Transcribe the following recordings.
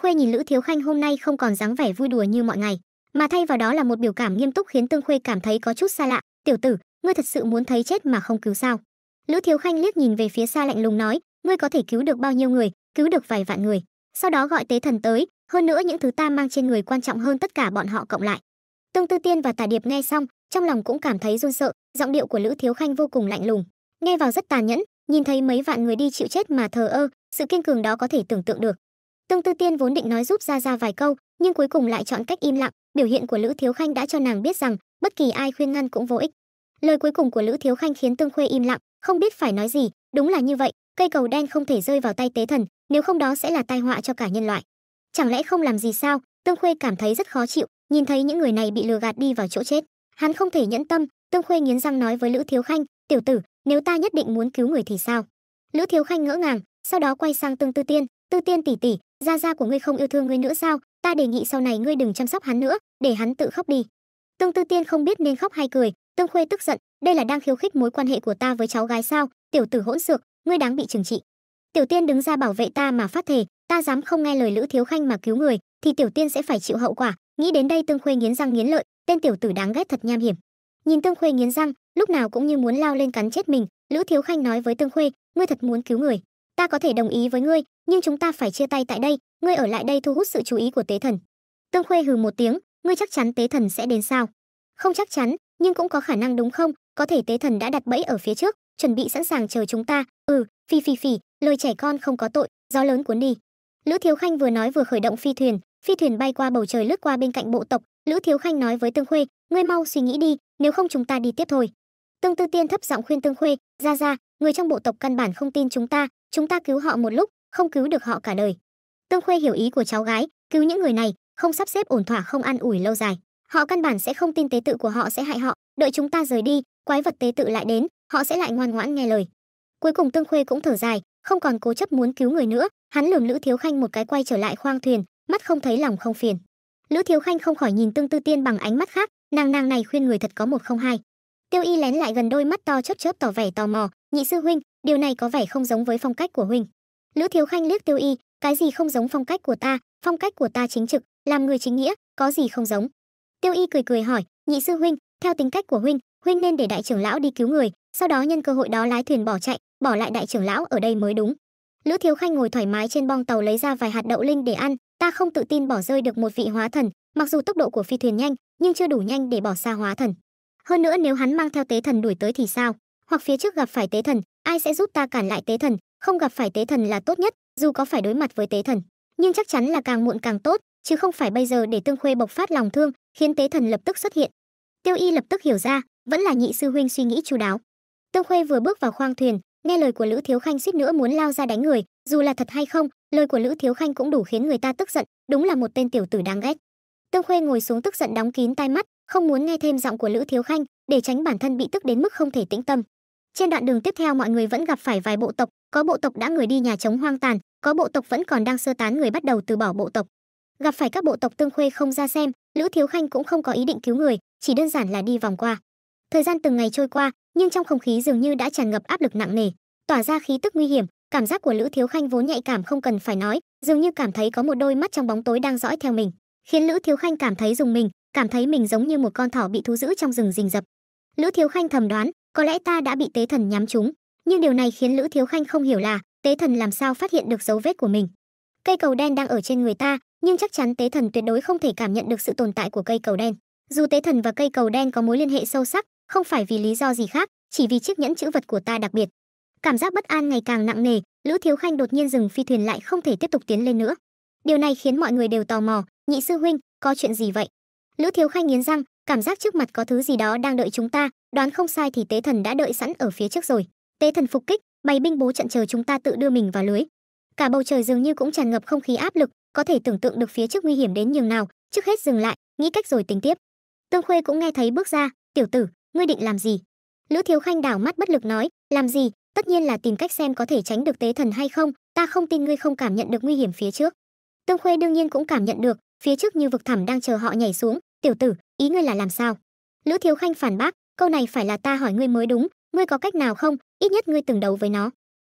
Khuê nhìn Lữ Thiếu Khanh hôm nay không còn dáng vẻ vui đùa như mọi ngày, mà thay vào đó là một biểu cảm nghiêm túc khiến Tương Khuê cảm thấy có chút xa lạ. "Tiểu tử, ngươi thật sự muốn thấy chết mà không cứu sao?" Lữ Thiếu Khanh liếc nhìn về phía xa lạnh lùng nói, "Ngươi có thể cứu được bao nhiêu người, cứu được vài vạn người, sau đó gọi tế thần tới, hơn nữa những thứ ta mang trên người quan trọng hơn tất cả bọn họ cộng lại." Tương Tư Tiên và Tả Điệp nghe xong, trong lòng cũng cảm thấy run sợ, giọng điệu của Lữ Thiếu Khanh vô cùng lạnh lùng, nghe vào rất tàn nhẫn, nhìn thấy mấy vạn người đi chịu chết mà thờ ơ, sự kiên cường đó có thể tưởng tượng được tương tư tiên vốn định nói giúp ra ra vài câu nhưng cuối cùng lại chọn cách im lặng biểu hiện của lữ thiếu khanh đã cho nàng biết rằng bất kỳ ai khuyên ngăn cũng vô ích lời cuối cùng của lữ thiếu khanh khiến tương khuê im lặng không biết phải nói gì đúng là như vậy cây cầu đen không thể rơi vào tay tế thần nếu không đó sẽ là tai họa cho cả nhân loại chẳng lẽ không làm gì sao tương khuê cảm thấy rất khó chịu nhìn thấy những người này bị lừa gạt đi vào chỗ chết hắn không thể nhẫn tâm tương khuê nghiến răng nói với lữ thiếu khanh tiểu tử nếu ta nhất định muốn cứu người thì sao lữ thiếu khanh ngỡ ngàng sau đó quay sang tương tư tiên tư tiên tỷ tỷ gia gia của ngươi không yêu thương ngươi nữa sao ta đề nghị sau này ngươi đừng chăm sóc hắn nữa để hắn tự khóc đi tương tư tiên không biết nên khóc hay cười tương khuê tức giận đây là đang khiêu khích mối quan hệ của ta với cháu gái sao tiểu tử hỗn xược ngươi đáng bị trừng trị tiểu tiên đứng ra bảo vệ ta mà phát thể ta dám không nghe lời lữ thiếu khanh mà cứu người thì tiểu tiên sẽ phải chịu hậu quả nghĩ đến đây tương khuê nghiến răng nghiến lợi tên tiểu tử đáng ghét thật nham hiểm nhìn tương khuê nghiến răng lúc nào cũng như muốn lao lên cắn chết mình lữ thiếu khanh nói với tương khuê ngươi thật muốn cứu người ta có thể đồng ý với ngươi nhưng chúng ta phải chia tay tại đây ngươi ở lại đây thu hút sự chú ý của tế thần tương khuê hừ một tiếng ngươi chắc chắn tế thần sẽ đến sao không chắc chắn nhưng cũng có khả năng đúng không có thể tế thần đã đặt bẫy ở phía trước chuẩn bị sẵn sàng chờ chúng ta ừ phi phi phi, lời trẻ con không có tội gió lớn cuốn đi lữ thiếu khanh vừa nói vừa khởi động phi thuyền phi thuyền bay qua bầu trời lướt qua bên cạnh bộ tộc lữ thiếu khanh nói với tương khuê ngươi mau suy nghĩ đi nếu không chúng ta đi tiếp thôi tương tư tiên thấp giọng khuyên tương khuê ra ra người trong bộ tộc căn bản không tin chúng ta chúng ta cứu họ một lúc không cứu được họ cả đời tương khuê hiểu ý của cháu gái cứu những người này không sắp xếp ổn thỏa không an ủi lâu dài họ căn bản sẽ không tin tế tự của họ sẽ hại họ đợi chúng ta rời đi quái vật tế tự lại đến họ sẽ lại ngoan ngoãn nghe lời cuối cùng tương khuê cũng thở dài không còn cố chấp muốn cứu người nữa hắn lườm lữ thiếu khanh một cái quay trở lại khoang thuyền mắt không thấy lòng không phiền lữ thiếu khanh không khỏi nhìn tương tư tiên bằng ánh mắt khác nàng nàng này khuyên người thật có một không hai tiêu y lén lại gần đôi mắt to chớp chớp tỏ vẻ tò mò nhị sư huynh điều này có vẻ không giống với phong cách của huynh lữ thiếu khanh liếc tiêu y cái gì không giống phong cách của ta phong cách của ta chính trực làm người chính nghĩa có gì không giống tiêu y cười cười hỏi nhị sư huynh theo tính cách của huynh huynh nên để đại trưởng lão đi cứu người sau đó nhân cơ hội đó lái thuyền bỏ chạy bỏ lại đại trưởng lão ở đây mới đúng lữ thiếu khanh ngồi thoải mái trên bong tàu lấy ra vài hạt đậu linh để ăn ta không tự tin bỏ rơi được một vị hóa thần mặc dù tốc độ của phi thuyền nhanh nhưng chưa đủ nhanh để bỏ xa hóa thần hơn nữa nếu hắn mang theo tế thần đuổi tới thì sao hoặc phía trước gặp phải tế thần ai sẽ giúp ta cản lại tế thần không gặp phải tế thần là tốt nhất dù có phải đối mặt với tế thần nhưng chắc chắn là càng muộn càng tốt chứ không phải bây giờ để tương khuê bộc phát lòng thương khiến tế thần lập tức xuất hiện tiêu y lập tức hiểu ra vẫn là nhị sư huynh suy nghĩ chu đáo tương khuê vừa bước vào khoang thuyền nghe lời của lữ thiếu khanh suýt nữa muốn lao ra đánh người dù là thật hay không lời của lữ thiếu khanh cũng đủ khiến người ta tức giận đúng là một tên tiểu tử đáng ghét tương khuê ngồi xuống tức giận đóng kín tai mắt không muốn nghe thêm giọng của lữ thiếu khanh để tránh bản thân bị tức đến mức không thể tĩnh tâm trên đoạn đường tiếp theo mọi người vẫn gặp phải vài bộ tộc, có bộ tộc đã người đi nhà trống hoang tàn, có bộ tộc vẫn còn đang sơ tán người bắt đầu từ bỏ bộ tộc. Gặp phải các bộ tộc tương khuê không ra xem, Lữ Thiếu Khanh cũng không có ý định cứu người, chỉ đơn giản là đi vòng qua. Thời gian từng ngày trôi qua, nhưng trong không khí dường như đã tràn ngập áp lực nặng nề, tỏa ra khí tức nguy hiểm, cảm giác của Lữ Thiếu Khanh vốn nhạy cảm không cần phải nói, dường như cảm thấy có một đôi mắt trong bóng tối đang dõi theo mình, khiến Lữ Thiếu Khanh cảm thấy dùng mình, cảm thấy mình giống như một con thỏ bị thú giữ trong rừng rình rập. Lữ Thiếu Khanh thầm đoán, có lẽ ta đã bị tế thần nhắm trúng nhưng điều này khiến lữ thiếu khanh không hiểu là tế thần làm sao phát hiện được dấu vết của mình cây cầu đen đang ở trên người ta nhưng chắc chắn tế thần tuyệt đối không thể cảm nhận được sự tồn tại của cây cầu đen dù tế thần và cây cầu đen có mối liên hệ sâu sắc không phải vì lý do gì khác chỉ vì chiếc nhẫn chữ vật của ta đặc biệt cảm giác bất an ngày càng nặng nề lữ thiếu khanh đột nhiên dừng phi thuyền lại không thể tiếp tục tiến lên nữa điều này khiến mọi người đều tò mò nhị sư huynh có chuyện gì vậy lữ thiếu khanh nghiến răng cảm giác trước mặt có thứ gì đó đang đợi chúng ta đoán không sai thì tế thần đã đợi sẵn ở phía trước rồi tế thần phục kích bày binh bố trận chờ chúng ta tự đưa mình vào lưới cả bầu trời dường như cũng tràn ngập không khí áp lực có thể tưởng tượng được phía trước nguy hiểm đến nhường nào trước hết dừng lại nghĩ cách rồi tính tiếp tương khuê cũng nghe thấy bước ra tiểu tử ngươi định làm gì lữ thiếu khanh đảo mắt bất lực nói làm gì tất nhiên là tìm cách xem có thể tránh được tế thần hay không ta không tin ngươi không cảm nhận được nguy hiểm phía trước tương khuê đương nhiên cũng cảm nhận được phía trước như vực thẳm đang chờ họ nhảy xuống tiểu tử ý ngươi là làm sao lữ thiếu khanh phản bác câu này phải là ta hỏi ngươi mới đúng ngươi có cách nào không ít nhất ngươi từng đấu với nó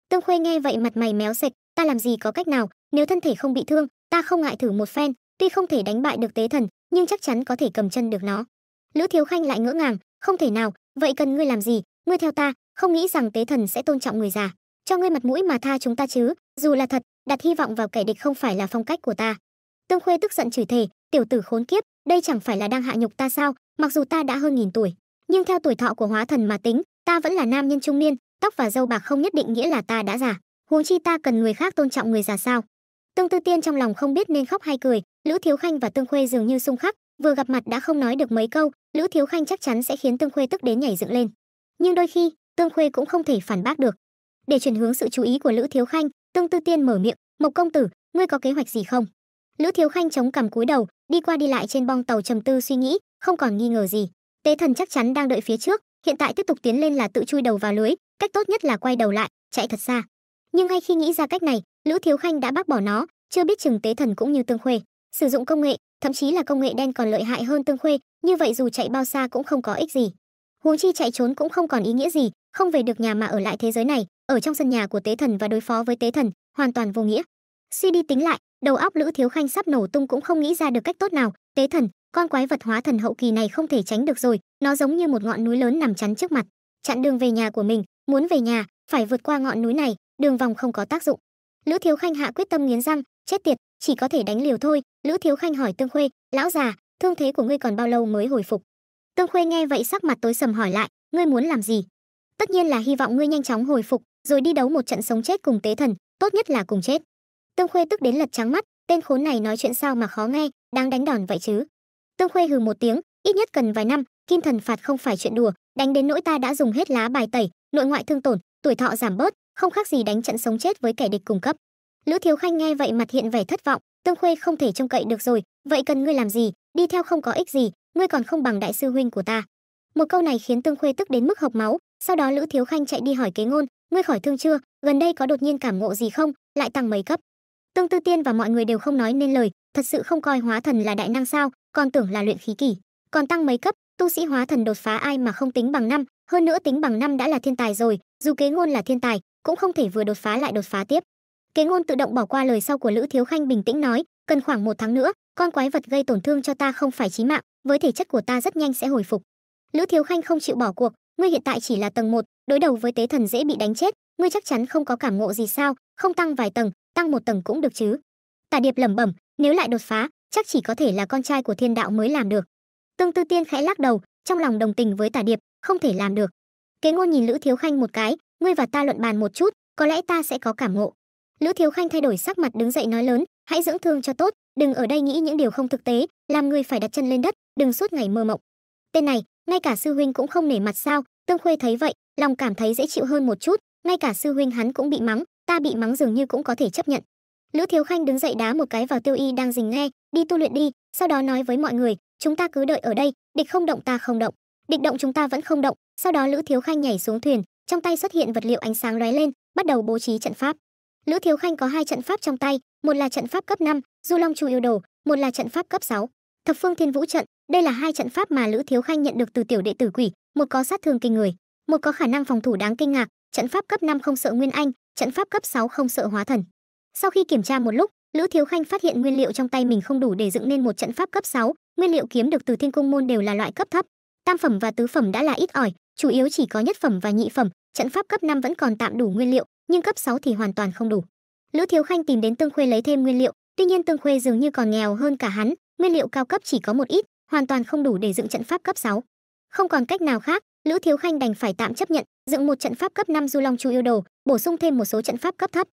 tương khuê nghe vậy mặt mày méo sệt ta làm gì có cách nào nếu thân thể không bị thương ta không ngại thử một phen tuy không thể đánh bại được tế thần nhưng chắc chắn có thể cầm chân được nó lữ thiếu khanh lại ngỡ ngàng không thể nào vậy cần ngươi làm gì ngươi theo ta không nghĩ rằng tế thần sẽ tôn trọng người già cho ngươi mặt mũi mà tha chúng ta chứ dù là thật đặt hy vọng vào kẻ địch không phải là phong cách của ta tương khuê tức giận chửi thề tiểu tử khốn kiếp đây chẳng phải là đang hạ nhục ta sao mặc dù ta đã hơn nghìn tuổi nhưng theo tuổi thọ của hóa thần mà tính ta vẫn là nam nhân trung niên tóc và râu bạc không nhất định nghĩa là ta đã già huống chi ta cần người khác tôn trọng người già sao tương tư tiên trong lòng không biết nên khóc hay cười lữ thiếu khanh và tương khuê dường như xung khắc vừa gặp mặt đã không nói được mấy câu lữ thiếu khanh chắc chắn sẽ khiến tương khuê tức đến nhảy dựng lên nhưng đôi khi tương khuê cũng không thể phản bác được để chuyển hướng sự chú ý của lữ thiếu khanh tương tư tiên mở miệng mộc công tử ngươi có kế hoạch gì không lữ thiếu khanh chống cằm cúi đầu đi qua đi lại trên bong tàu trầm tư suy nghĩ không còn nghi ngờ gì tế thần chắc chắn đang đợi phía trước hiện tại tiếp tục tiến lên là tự chui đầu vào lưới cách tốt nhất là quay đầu lại chạy thật xa nhưng ngay khi nghĩ ra cách này lữ thiếu khanh đã bác bỏ nó chưa biết chừng tế thần cũng như tương khuê sử dụng công nghệ thậm chí là công nghệ đen còn lợi hại hơn tương khuê như vậy dù chạy bao xa cũng không có ích gì huống chi chạy trốn cũng không còn ý nghĩa gì không về được nhà mà ở lại thế giới này ở trong sân nhà của tế thần và đối phó với tế thần hoàn toàn vô nghĩa suy đi tính lại đầu óc lữ thiếu khanh sắp nổ tung cũng không nghĩ ra được cách tốt nào tế thần con quái vật hóa thần hậu kỳ này không thể tránh được rồi nó giống như một ngọn núi lớn nằm chắn trước mặt chặn đường về nhà của mình muốn về nhà phải vượt qua ngọn núi này đường vòng không có tác dụng lữ thiếu khanh hạ quyết tâm nghiến răng chết tiệt chỉ có thể đánh liều thôi lữ thiếu khanh hỏi tương khuê lão già thương thế của ngươi còn bao lâu mới hồi phục tương khuê nghe vậy sắc mặt tối sầm hỏi lại ngươi muốn làm gì tất nhiên là hy vọng ngươi nhanh chóng hồi phục rồi đi đấu một trận sống chết cùng tế thần tốt nhất là cùng chết Tương Khuê tức đến lật trắng mắt, tên khốn này nói chuyện sao mà khó nghe, đang đánh đòn vậy chứ. Tương Khuê hừ một tiếng, ít nhất cần vài năm, kim thần phạt không phải chuyện đùa, đánh đến nỗi ta đã dùng hết lá bài tẩy, nội ngoại thương tổn, tuổi thọ giảm bớt, không khác gì đánh trận sống chết với kẻ địch cùng cấp. Lữ Thiếu Khanh nghe vậy mặt hiện vẻ thất vọng, Tương Khuê không thể trông cậy được rồi, vậy cần ngươi làm gì, đi theo không có ích gì, ngươi còn không bằng đại sư huynh của ta. Một câu này khiến Tương Khuê tức đến mức hộc máu, sau đó Lữ Thiếu Khanh chạy đi hỏi Kế Ngôn, ngươi khỏi thương chưa, gần đây có đột nhiên cảm ngộ gì không, lại tăng mấy cấp. Tương Tư Tiên và mọi người đều không nói nên lời, thật sự không coi hóa thần là đại năng sao, còn tưởng là luyện khí kỳ. Còn tăng mấy cấp, tu sĩ hóa thần đột phá ai mà không tính bằng năm, hơn nữa tính bằng năm đã là thiên tài rồi, dù kế ngôn là thiên tài, cũng không thể vừa đột phá lại đột phá tiếp. Kế ngôn tự động bỏ qua lời sau của Lữ Thiếu Khanh bình tĩnh nói, cần khoảng một tháng nữa, con quái vật gây tổn thương cho ta không phải chí mạng, với thể chất của ta rất nhanh sẽ hồi phục. Lữ Thiếu Khanh không chịu bỏ cuộc, ngươi hiện tại chỉ là tầng 1, đối đầu với tế thần dễ bị đánh chết, ngươi chắc chắn không có cảm ngộ gì sao, không tăng vài tầng, tăng một tầng cũng được chứ tà điệp lẩm bẩm nếu lại đột phá chắc chỉ có thể là con trai của thiên đạo mới làm được tương tư tiên khẽ lắc đầu trong lòng đồng tình với tà điệp không thể làm được kế ngôn nhìn lữ thiếu khanh một cái ngươi và ta luận bàn một chút có lẽ ta sẽ có cảm ngộ lữ thiếu khanh thay đổi sắc mặt đứng dậy nói lớn hãy dưỡng thương cho tốt đừng ở đây nghĩ những điều không thực tế làm ngươi phải đặt chân lên đất đừng suốt ngày mơ mộng tên này ngay cả sư huynh cũng không nể mặt sao tương khuê thấy vậy lòng cảm thấy dễ chịu hơn một chút ngay cả sư huynh hắn cũng bị mắng ta bị mắng dường như cũng có thể chấp nhận lữ thiếu khanh đứng dậy đá một cái vào tiêu y đang dình nghe đi tu luyện đi sau đó nói với mọi người chúng ta cứ đợi ở đây địch không động ta không động địch động chúng ta vẫn không động sau đó lữ thiếu khanh nhảy xuống thuyền trong tay xuất hiện vật liệu ánh sáng lóe lên bắt đầu bố trí trận pháp lữ thiếu khanh có hai trận pháp trong tay một là trận pháp cấp 5, du long chu yêu đồ một là trận pháp cấp 6, thập phương thiên vũ trận đây là hai trận pháp mà lữ thiếu khanh nhận được từ tiểu đệ tử quỷ một có sát thương kinh người một có khả năng phòng thủ đáng kinh ngạc trận pháp cấp 5 không sợ nguyên anh trận pháp cấp 6 không sợ hóa thần. Sau khi kiểm tra một lúc, Lữ Thiếu Khanh phát hiện nguyên liệu trong tay mình không đủ để dựng nên một trận pháp cấp 6, nguyên liệu kiếm được từ Thiên Cung môn đều là loại cấp thấp, tam phẩm và tứ phẩm đã là ít ỏi, chủ yếu chỉ có nhất phẩm và nhị phẩm, trận pháp cấp 5 vẫn còn tạm đủ nguyên liệu, nhưng cấp 6 thì hoàn toàn không đủ. Lữ Thiếu Khanh tìm đến Tương Khuê lấy thêm nguyên liệu, tuy nhiên Tương Khuê dường như còn nghèo hơn cả hắn, nguyên liệu cao cấp chỉ có một ít, hoàn toàn không đủ để dựng trận pháp cấp 6. Không còn cách nào khác, Lữ Thiếu Khanh đành phải tạm chấp nhận, dựng một trận pháp cấp 5 du long chu yêu đồ, bổ sung thêm một số trận pháp cấp thấp.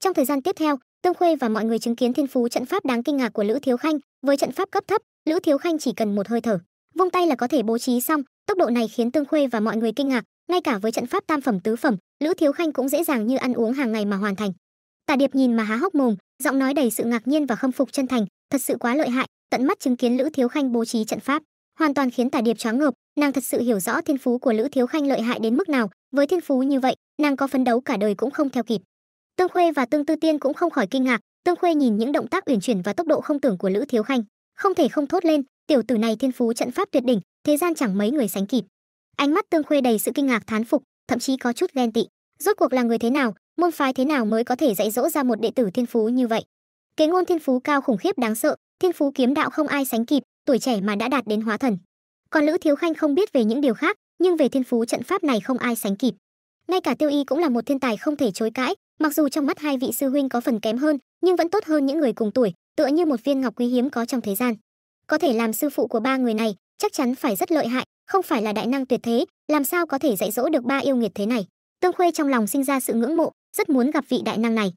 Trong thời gian tiếp theo, Tương Khuê và mọi người chứng kiến thiên phú trận pháp đáng kinh ngạc của Lữ Thiếu Khanh, với trận pháp cấp thấp, Lữ Thiếu Khanh chỉ cần một hơi thở, vung tay là có thể bố trí xong, tốc độ này khiến Tương Khuê và mọi người kinh ngạc, ngay cả với trận pháp tam phẩm tứ phẩm, Lữ Thiếu Khanh cũng dễ dàng như ăn uống hàng ngày mà hoàn thành. Tả Điệp nhìn mà há hốc mồm, giọng nói đầy sự ngạc nhiên và khâm phục chân thành, thật sự quá lợi hại, tận mắt chứng kiến Lữ Thiếu Khanh bố trí trận pháp hoàn toàn khiến tả điệp choáng ngợp nàng thật sự hiểu rõ thiên phú của lữ thiếu khanh lợi hại đến mức nào với thiên phú như vậy nàng có phấn đấu cả đời cũng không theo kịp tương khuê và tương tư tiên cũng không khỏi kinh ngạc tương khuê nhìn những động tác uyển chuyển và tốc độ không tưởng của lữ thiếu khanh không thể không thốt lên tiểu tử này thiên phú trận pháp tuyệt đỉnh thế gian chẳng mấy người sánh kịp ánh mắt tương khuê đầy sự kinh ngạc thán phục thậm chí có chút ghen tị rốt cuộc là người thế nào môn phái thế nào mới có thể dạy dỗ ra một đệ tử thiên phú như vậy kế ngôn thiên phú cao khủng khiếp đáng sợ thiên phú kiếm đạo không ai sánh kịp tuổi trẻ mà đã đạt đến hóa thần. Còn Lữ Thiếu Khanh không biết về những điều khác, nhưng về thiên phú trận pháp này không ai sánh kịp. Ngay cả Tiêu Y cũng là một thiên tài không thể chối cãi, mặc dù trong mắt hai vị sư huynh có phần kém hơn, nhưng vẫn tốt hơn những người cùng tuổi, tựa như một viên ngọc quý hiếm có trong thế gian. Có thể làm sư phụ của ba người này, chắc chắn phải rất lợi hại, không phải là đại năng tuyệt thế, làm sao có thể dạy dỗ được ba yêu nghiệt thế này. Tương Khuê trong lòng sinh ra sự ngưỡng mộ, rất muốn gặp vị đại năng này.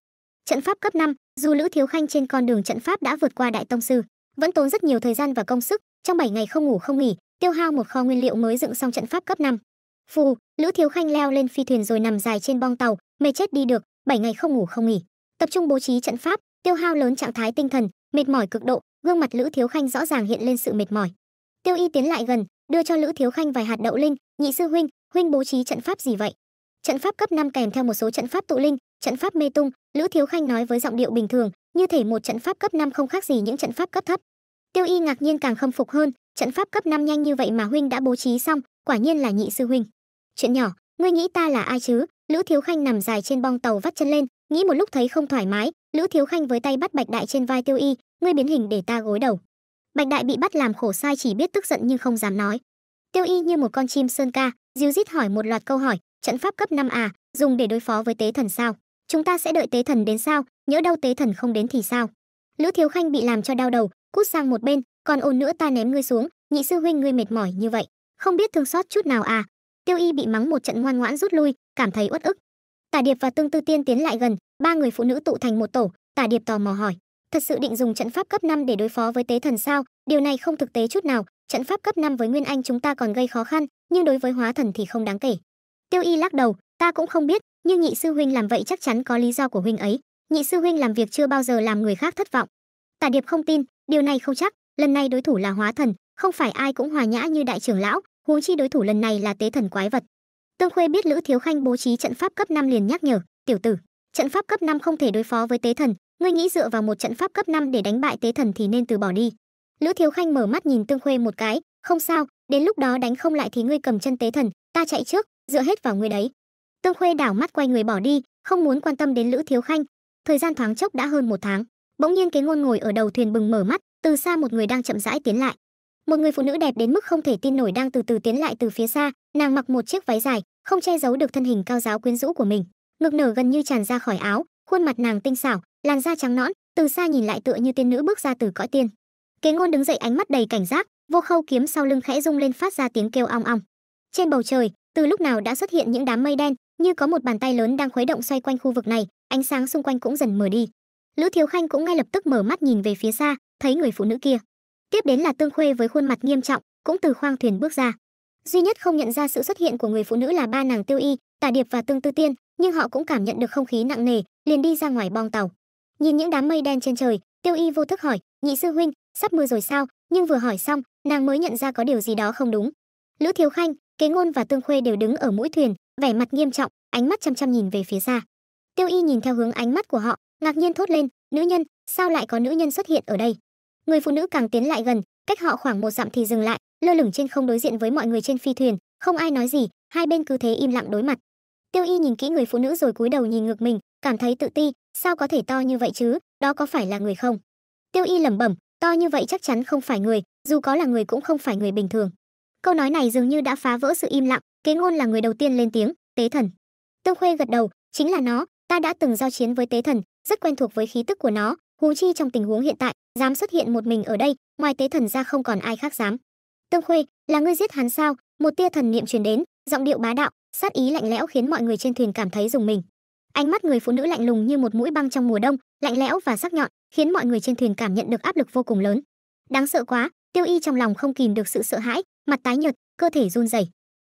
Trận pháp cấp 5, dù Lữ Thiếu Khanh trên con đường trận pháp đã vượt qua đại tông sư, vẫn tốn rất nhiều thời gian và công sức trong 7 ngày không ngủ không nghỉ tiêu hao một kho nguyên liệu mới dựng xong trận pháp cấp 5. phù lữ thiếu khanh leo lên phi thuyền rồi nằm dài trên bong tàu mệt chết đi được 7 ngày không ngủ không nghỉ tập trung bố trí trận pháp tiêu hao lớn trạng thái tinh thần mệt mỏi cực độ gương mặt lữ thiếu khanh rõ ràng hiện lên sự mệt mỏi tiêu y tiến lại gần đưa cho lữ thiếu khanh vài hạt đậu linh nhị sư huynh huynh bố trí trận pháp gì vậy trận pháp cấp 5 kèm theo một số trận pháp tụ linh trận pháp mê tung lữ thiếu khanh nói với giọng điệu bình thường như thể một trận pháp cấp 5 không khác gì những trận pháp cấp thấp. Tiêu Y ngạc nhiên càng khâm phục hơn, trận pháp cấp 5 nhanh như vậy mà huynh đã bố trí xong, quả nhiên là nhị sư huynh. Chuyện nhỏ, ngươi nghĩ ta là ai chứ? Lữ Thiếu Khanh nằm dài trên bong tàu vắt chân lên, nghĩ một lúc thấy không thoải mái, Lữ Thiếu Khanh với tay bắt Bạch Đại trên vai Tiêu Y, ngươi biến hình để ta gối đầu. Bạch Đại bị bắt làm khổ sai chỉ biết tức giận nhưng không dám nói. Tiêu Y như một con chim sơn ca, díu dít hỏi một loạt câu hỏi, trận pháp cấp 5 à, dùng để đối phó với tế thần sao? chúng ta sẽ đợi tế thần đến sao nhỡ đâu tế thần không đến thì sao lữ thiếu khanh bị làm cho đau đầu cút sang một bên còn ồn nữa ta ném ngươi xuống nhị sư huynh ngươi mệt mỏi như vậy không biết thương xót chút nào à tiêu y bị mắng một trận ngoan ngoãn rút lui cảm thấy uất ức tả điệp và tương tư tiên tiến lại gần ba người phụ nữ tụ thành một tổ tả điệp tò mò hỏi thật sự định dùng trận pháp cấp 5 để đối phó với tế thần sao điều này không thực tế chút nào trận pháp cấp 5 với nguyên anh chúng ta còn gây khó khăn nhưng đối với hóa thần thì không đáng kể tiêu y lắc đầu ta cũng không biết nhưng nhị sư huynh làm vậy chắc chắn có lý do của huynh ấy nhị sư huynh làm việc chưa bao giờ làm người khác thất vọng tả điệp không tin điều này không chắc lần này đối thủ là hóa thần không phải ai cũng hòa nhã như đại trưởng lão huống chi đối thủ lần này là tế thần quái vật tương khuê biết lữ thiếu khanh bố trí trận pháp cấp năm liền nhắc nhở tiểu tử trận pháp cấp năm không thể đối phó với tế thần ngươi nghĩ dựa vào một trận pháp cấp năm để đánh bại tế thần thì nên từ bỏ đi lữ thiếu khanh mở mắt nhìn tương khuê một cái không sao đến lúc đó đánh không lại thì ngươi cầm chân tế thần ta chạy trước dựa hết vào ngươi đấy Tương Khuê đảo mắt quay người bỏ đi, không muốn quan tâm đến Lữ Thiếu Khanh. Thời gian thoáng chốc đã hơn một tháng. Bỗng nhiên Kế Ngôn ngồi ở đầu thuyền bừng mở mắt, từ xa một người đang chậm rãi tiến lại. Một người phụ nữ đẹp đến mức không thể tin nổi đang từ từ tiến lại từ phía xa, nàng mặc một chiếc váy dài, không che giấu được thân hình cao giáo quyến rũ của mình, ngực nở gần như tràn ra khỏi áo, khuôn mặt nàng tinh xảo, làn da trắng nõn, từ xa nhìn lại tựa như tiên nữ bước ra từ cõi tiên. Kế Ngôn đứng dậy ánh mắt đầy cảnh giác, vô khâu kiếm sau lưng khẽ rung lên phát ra tiếng kêu ong ong. Trên bầu trời, từ lúc nào đã xuất hiện những đám mây đen, như có một bàn tay lớn đang khuấy động xoay quanh khu vực này ánh sáng xung quanh cũng dần mở đi lữ thiếu khanh cũng ngay lập tức mở mắt nhìn về phía xa thấy người phụ nữ kia tiếp đến là tương khuê với khuôn mặt nghiêm trọng cũng từ khoang thuyền bước ra duy nhất không nhận ra sự xuất hiện của người phụ nữ là ba nàng tiêu y tả điệp và tương tư tiên nhưng họ cũng cảm nhận được không khí nặng nề liền đi ra ngoài bong tàu nhìn những đám mây đen trên trời tiêu y vô thức hỏi nhị sư huynh sắp mưa rồi sao nhưng vừa hỏi xong nàng mới nhận ra có điều gì đó không đúng lữ thiếu khanh kế ngôn và tương khuê đều đứng ở mũi thuyền vẻ mặt nghiêm trọng, ánh mắt chăm chăm nhìn về phía xa. Tiêu Y nhìn theo hướng ánh mắt của họ, ngạc nhiên thốt lên, "Nữ nhân, sao lại có nữ nhân xuất hiện ở đây?" Người phụ nữ càng tiến lại gần, cách họ khoảng một dặm thì dừng lại, lơ lửng trên không đối diện với mọi người trên phi thuyền, không ai nói gì, hai bên cứ thế im lặng đối mặt. Tiêu Y nhìn kỹ người phụ nữ rồi cúi đầu nhìn ngược mình, cảm thấy tự ti, sao có thể to như vậy chứ, đó có phải là người không? Tiêu Y lẩm bẩm, to như vậy chắc chắn không phải người, dù có là người cũng không phải người bình thường. Câu nói này dường như đã phá vỡ sự im lặng, kế ngôn là người đầu tiên lên tiếng tế thần tương khuê gật đầu chính là nó ta đã từng giao chiến với tế thần rất quen thuộc với khí tức của nó Hú chi trong tình huống hiện tại dám xuất hiện một mình ở đây ngoài tế thần ra không còn ai khác dám tương khuê là ngươi giết hắn sao một tia thần niệm truyền đến giọng điệu bá đạo sát ý lạnh lẽo khiến mọi người trên thuyền cảm thấy dùng mình ánh mắt người phụ nữ lạnh lùng như một mũi băng trong mùa đông lạnh lẽo và sắc nhọn khiến mọi người trên thuyền cảm nhận được áp lực vô cùng lớn đáng sợ quá tiêu y trong lòng không kìm được sự sợ hãi mặt tái nhợt cơ thể run rẩy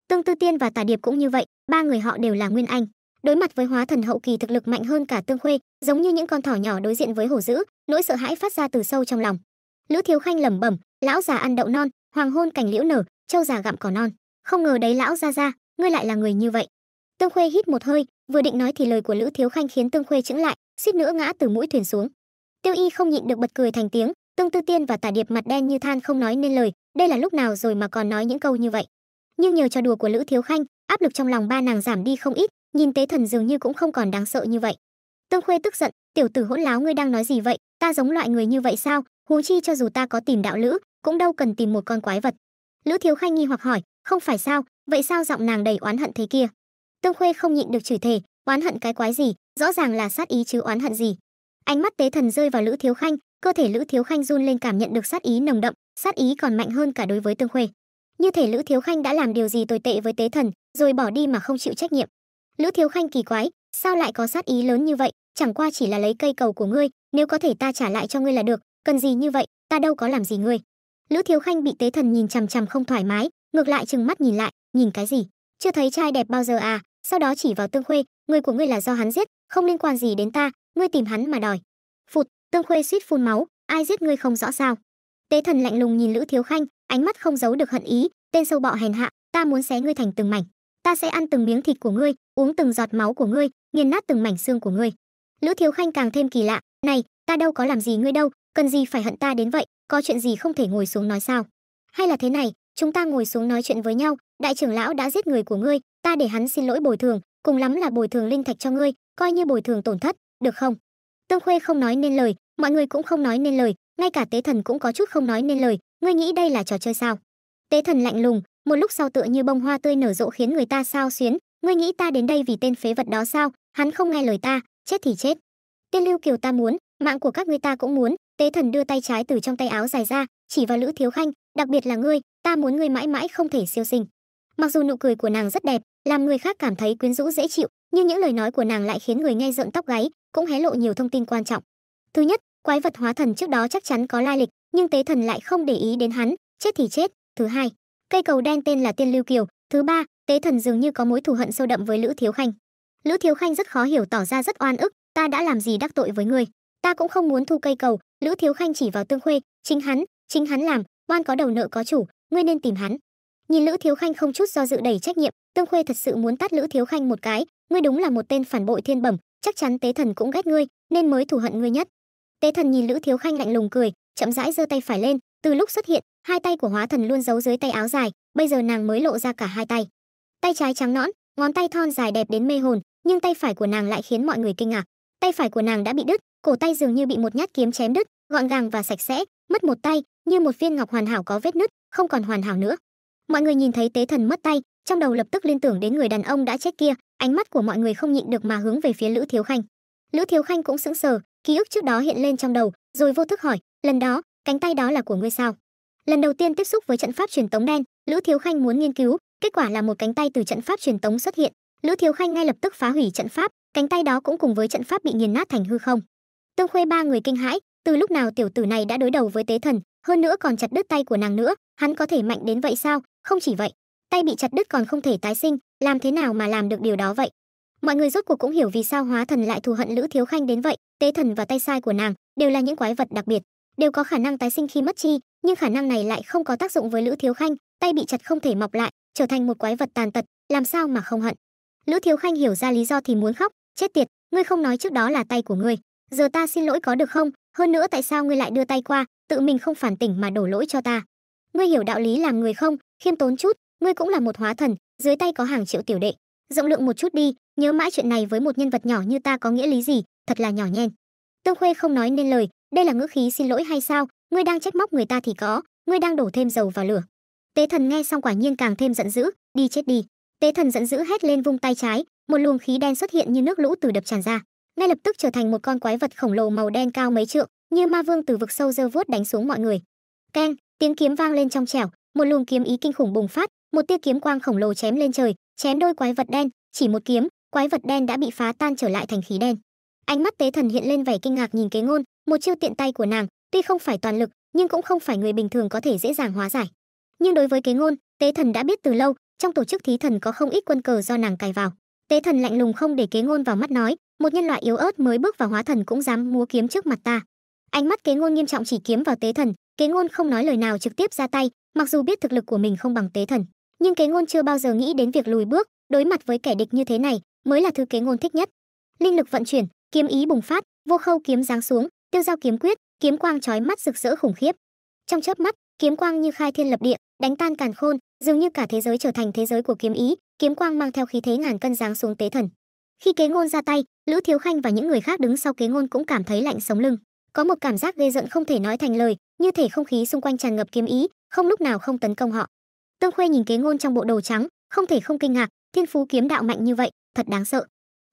Tương Tư Tiên và Tả Điệp cũng như vậy, ba người họ đều là nguyên anh. Đối mặt với hóa thần hậu kỳ thực lực mạnh hơn cả Tương Khuê, giống như những con thỏ nhỏ đối diện với hổ dữ, nỗi sợ hãi phát ra từ sâu trong lòng. Lữ Thiếu Khanh lẩm bẩm, lão già ăn đậu non, hoàng hôn cảnh liễu nở, châu già gặm cỏ non. Không ngờ đấy lão ra ra, ngươi lại là người như vậy. Tương Khuê hít một hơi, vừa định nói thì lời của Lữ Thiếu Khanh khiến Tương Khuê chững lại, suýt nữa ngã từ mũi thuyền xuống. Tiêu Y không nhịn được bật cười thành tiếng, Tương Tư Tiên và Tả Điệp mặt đen như than không nói nên lời, đây là lúc nào rồi mà còn nói những câu như vậy nhưng nhờ trò đùa của lữ thiếu khanh áp lực trong lòng ba nàng giảm đi không ít nhìn tế thần dường như cũng không còn đáng sợ như vậy tương khuê tức giận tiểu tử hỗn láo ngươi đang nói gì vậy ta giống loại người như vậy sao hú chi cho dù ta có tìm đạo lữ cũng đâu cần tìm một con quái vật lữ thiếu khanh nghi hoặc hỏi không phải sao vậy sao giọng nàng đầy oán hận thế kia tương khuê không nhịn được chửi thề oán hận cái quái gì rõ ràng là sát ý chứ oán hận gì ánh mắt tế thần rơi vào lữ thiếu khanh cơ thể lữ thiếu khanh run lên cảm nhận được sát ý nồng đậm sát ý còn mạnh hơn cả đối với tương khuê như thể lữ thiếu khanh đã làm điều gì tồi tệ với tế thần rồi bỏ đi mà không chịu trách nhiệm lữ thiếu khanh kỳ quái sao lại có sát ý lớn như vậy chẳng qua chỉ là lấy cây cầu của ngươi nếu có thể ta trả lại cho ngươi là được cần gì như vậy ta đâu có làm gì ngươi lữ thiếu khanh bị tế thần nhìn chằm chằm không thoải mái ngược lại chừng mắt nhìn lại nhìn cái gì chưa thấy trai đẹp bao giờ à sau đó chỉ vào tương khuê người của ngươi là do hắn giết không liên quan gì đến ta ngươi tìm hắn mà đòi phụt tương khuê suýt phun máu ai giết ngươi không rõ sao tế thần lạnh lùng nhìn lữ thiếu khanh ánh mắt không giấu được hận ý tên sâu bọ hèn hạ ta muốn xé ngươi thành từng mảnh ta sẽ ăn từng miếng thịt của ngươi uống từng giọt máu của ngươi nghiền nát từng mảnh xương của ngươi lữ thiếu khanh càng thêm kỳ lạ này ta đâu có làm gì ngươi đâu cần gì phải hận ta đến vậy có chuyện gì không thể ngồi xuống nói sao hay là thế này chúng ta ngồi xuống nói chuyện với nhau đại trưởng lão đã giết người của ngươi ta để hắn xin lỗi bồi thường cùng lắm là bồi thường linh thạch cho ngươi coi như bồi thường tổn thất được không tương khuê không nói nên lời mọi người cũng không nói nên lời ngay cả tế thần cũng có chút không nói nên lời ngươi nghĩ đây là trò chơi sao tế thần lạnh lùng một lúc sau tựa như bông hoa tươi nở rộ khiến người ta sao xuyến ngươi nghĩ ta đến đây vì tên phế vật đó sao hắn không nghe lời ta chết thì chết tiên lưu kiều ta muốn mạng của các ngươi ta cũng muốn tế thần đưa tay trái từ trong tay áo dài ra chỉ vào lữ thiếu khanh đặc biệt là ngươi ta muốn ngươi mãi mãi không thể siêu sinh mặc dù nụ cười của nàng rất đẹp làm người khác cảm thấy quyến rũ dễ chịu nhưng những lời nói của nàng lại khiến người nghe rợn tóc gáy cũng hé lộ nhiều thông tin quan trọng thứ nhất quái vật hóa thần trước đó chắc chắn có lai lịch nhưng tế thần lại không để ý đến hắn chết thì chết thứ hai cây cầu đen tên là tiên lưu kiều thứ ba tế thần dường như có mối thù hận sâu đậm với lữ thiếu khanh lữ thiếu khanh rất khó hiểu tỏ ra rất oan ức ta đã làm gì đắc tội với ngươi? ta cũng không muốn thu cây cầu lữ thiếu khanh chỉ vào tương khuê chính hắn chính hắn làm oan có đầu nợ có chủ ngươi nên tìm hắn nhìn lữ thiếu khanh không chút do dự đầy trách nhiệm tương khuê thật sự muốn tắt lữ thiếu khanh một cái ngươi đúng là một tên phản bội thiên bẩm chắc chắn tế thần cũng ghét ngươi nên mới thù hận ngươi nhất Tế thần nhìn Lữ Thiếu Khanh lạnh lùng cười, chậm rãi giơ tay phải lên, từ lúc xuất hiện, hai tay của Hóa Thần luôn giấu dưới tay áo dài, bây giờ nàng mới lộ ra cả hai tay. Tay trái trắng nõn, ngón tay thon dài đẹp đến mê hồn, nhưng tay phải của nàng lại khiến mọi người kinh ngạc. Tay phải của nàng đã bị đứt, cổ tay dường như bị một nhát kiếm chém đứt, gọn gàng và sạch sẽ, mất một tay, như một viên ngọc hoàn hảo có vết nứt, không còn hoàn hảo nữa. Mọi người nhìn thấy Tế Thần mất tay, trong đầu lập tức liên tưởng đến người đàn ông đã chết kia, ánh mắt của mọi người không nhịn được mà hướng về phía Lữ Thiếu Khanh. Lữ Thiếu Khanh cũng sững sờ, ký ức trước đó hiện lên trong đầu rồi vô thức hỏi lần đó cánh tay đó là của ngươi sao lần đầu tiên tiếp xúc với trận pháp truyền tống đen lữ thiếu khanh muốn nghiên cứu kết quả là một cánh tay từ trận pháp truyền tống xuất hiện lữ thiếu khanh ngay lập tức phá hủy trận pháp cánh tay đó cũng cùng với trận pháp bị nghiền nát thành hư không tương khuê ba người kinh hãi từ lúc nào tiểu tử này đã đối đầu với tế thần hơn nữa còn chặt đứt tay của nàng nữa hắn có thể mạnh đến vậy sao không chỉ vậy tay bị chặt đứt còn không thể tái sinh làm thế nào mà làm được điều đó vậy mọi người rốt cuộc cũng hiểu vì sao hóa thần lại thù hận lữ thiếu khanh đến vậy tế thần và tay sai của nàng đều là những quái vật đặc biệt đều có khả năng tái sinh khi mất chi nhưng khả năng này lại không có tác dụng với lữ thiếu khanh tay bị chặt không thể mọc lại trở thành một quái vật tàn tật làm sao mà không hận lữ thiếu khanh hiểu ra lý do thì muốn khóc chết tiệt ngươi không nói trước đó là tay của ngươi giờ ta xin lỗi có được không hơn nữa tại sao ngươi lại đưa tay qua tự mình không phản tỉnh mà đổ lỗi cho ta ngươi hiểu đạo lý làm người không khiêm tốn chút ngươi cũng là một hóa thần dưới tay có hàng triệu tiểu đệ rộng lượng một chút đi nhớ mãi chuyện này với một nhân vật nhỏ như ta có nghĩa lý gì thật là nhỏ nhen tương khuê không nói nên lời đây là ngữ khí xin lỗi hay sao ngươi đang trách móc người ta thì có ngươi đang đổ thêm dầu vào lửa tế thần nghe xong quả nhiên càng thêm giận dữ đi chết đi tế thần giận dữ hét lên vung tay trái một luồng khí đen xuất hiện như nước lũ từ đập tràn ra ngay lập tức trở thành một con quái vật khổng lồ màu đen cao mấy trượng như ma vương từ vực sâu giơ vuốt đánh xuống mọi người keng tiếng kiếm vang lên trong trẻo một luồng kiếm ý kinh khủng bùng phát một tia kiếm quang khổng lồ chém lên trời chém đôi quái vật đen chỉ một kiếm quái vật đen đã bị phá tan trở lại thành khí đen ánh mắt tế thần hiện lên vẻ kinh ngạc nhìn kế ngôn một chiêu tiện tay của nàng tuy không phải toàn lực nhưng cũng không phải người bình thường có thể dễ dàng hóa giải nhưng đối với kế ngôn tế thần đã biết từ lâu trong tổ chức thí thần có không ít quân cờ do nàng cài vào tế thần lạnh lùng không để kế ngôn vào mắt nói một nhân loại yếu ớt mới bước vào hóa thần cũng dám múa kiếm trước mặt ta ánh mắt kế ngôn nghiêm trọng chỉ kiếm vào tế thần kế ngôn không nói lời nào trực tiếp ra tay mặc dù biết thực lực của mình không bằng tế thần nhưng kế ngôn chưa bao giờ nghĩ đến việc lùi bước đối mặt với kẻ địch như thế này mới là thứ kế ngôn thích nhất linh lực vận chuyển kiếm ý bùng phát vô khâu kiếm giáng xuống tiêu giao kiếm quyết kiếm quang chói mắt rực rỡ khủng khiếp trong chớp mắt kiếm quang như khai thiên lập địa đánh tan càn khôn dường như cả thế giới trở thành thế giới của kiếm ý kiếm quang mang theo khí thế ngàn cân giáng xuống tế thần khi kế ngôn ra tay lữ thiếu khanh và những người khác đứng sau kế ngôn cũng cảm thấy lạnh sống lưng có một cảm giác ghê giận không thể nói thành lời như thể không khí xung quanh tràn ngập kiếm ý không lúc nào không tấn công họ tương khuê nhìn kế ngôn trong bộ đồ trắng không thể không kinh ngạc thiên phú kiếm đạo mạnh như vậy thật đáng sợ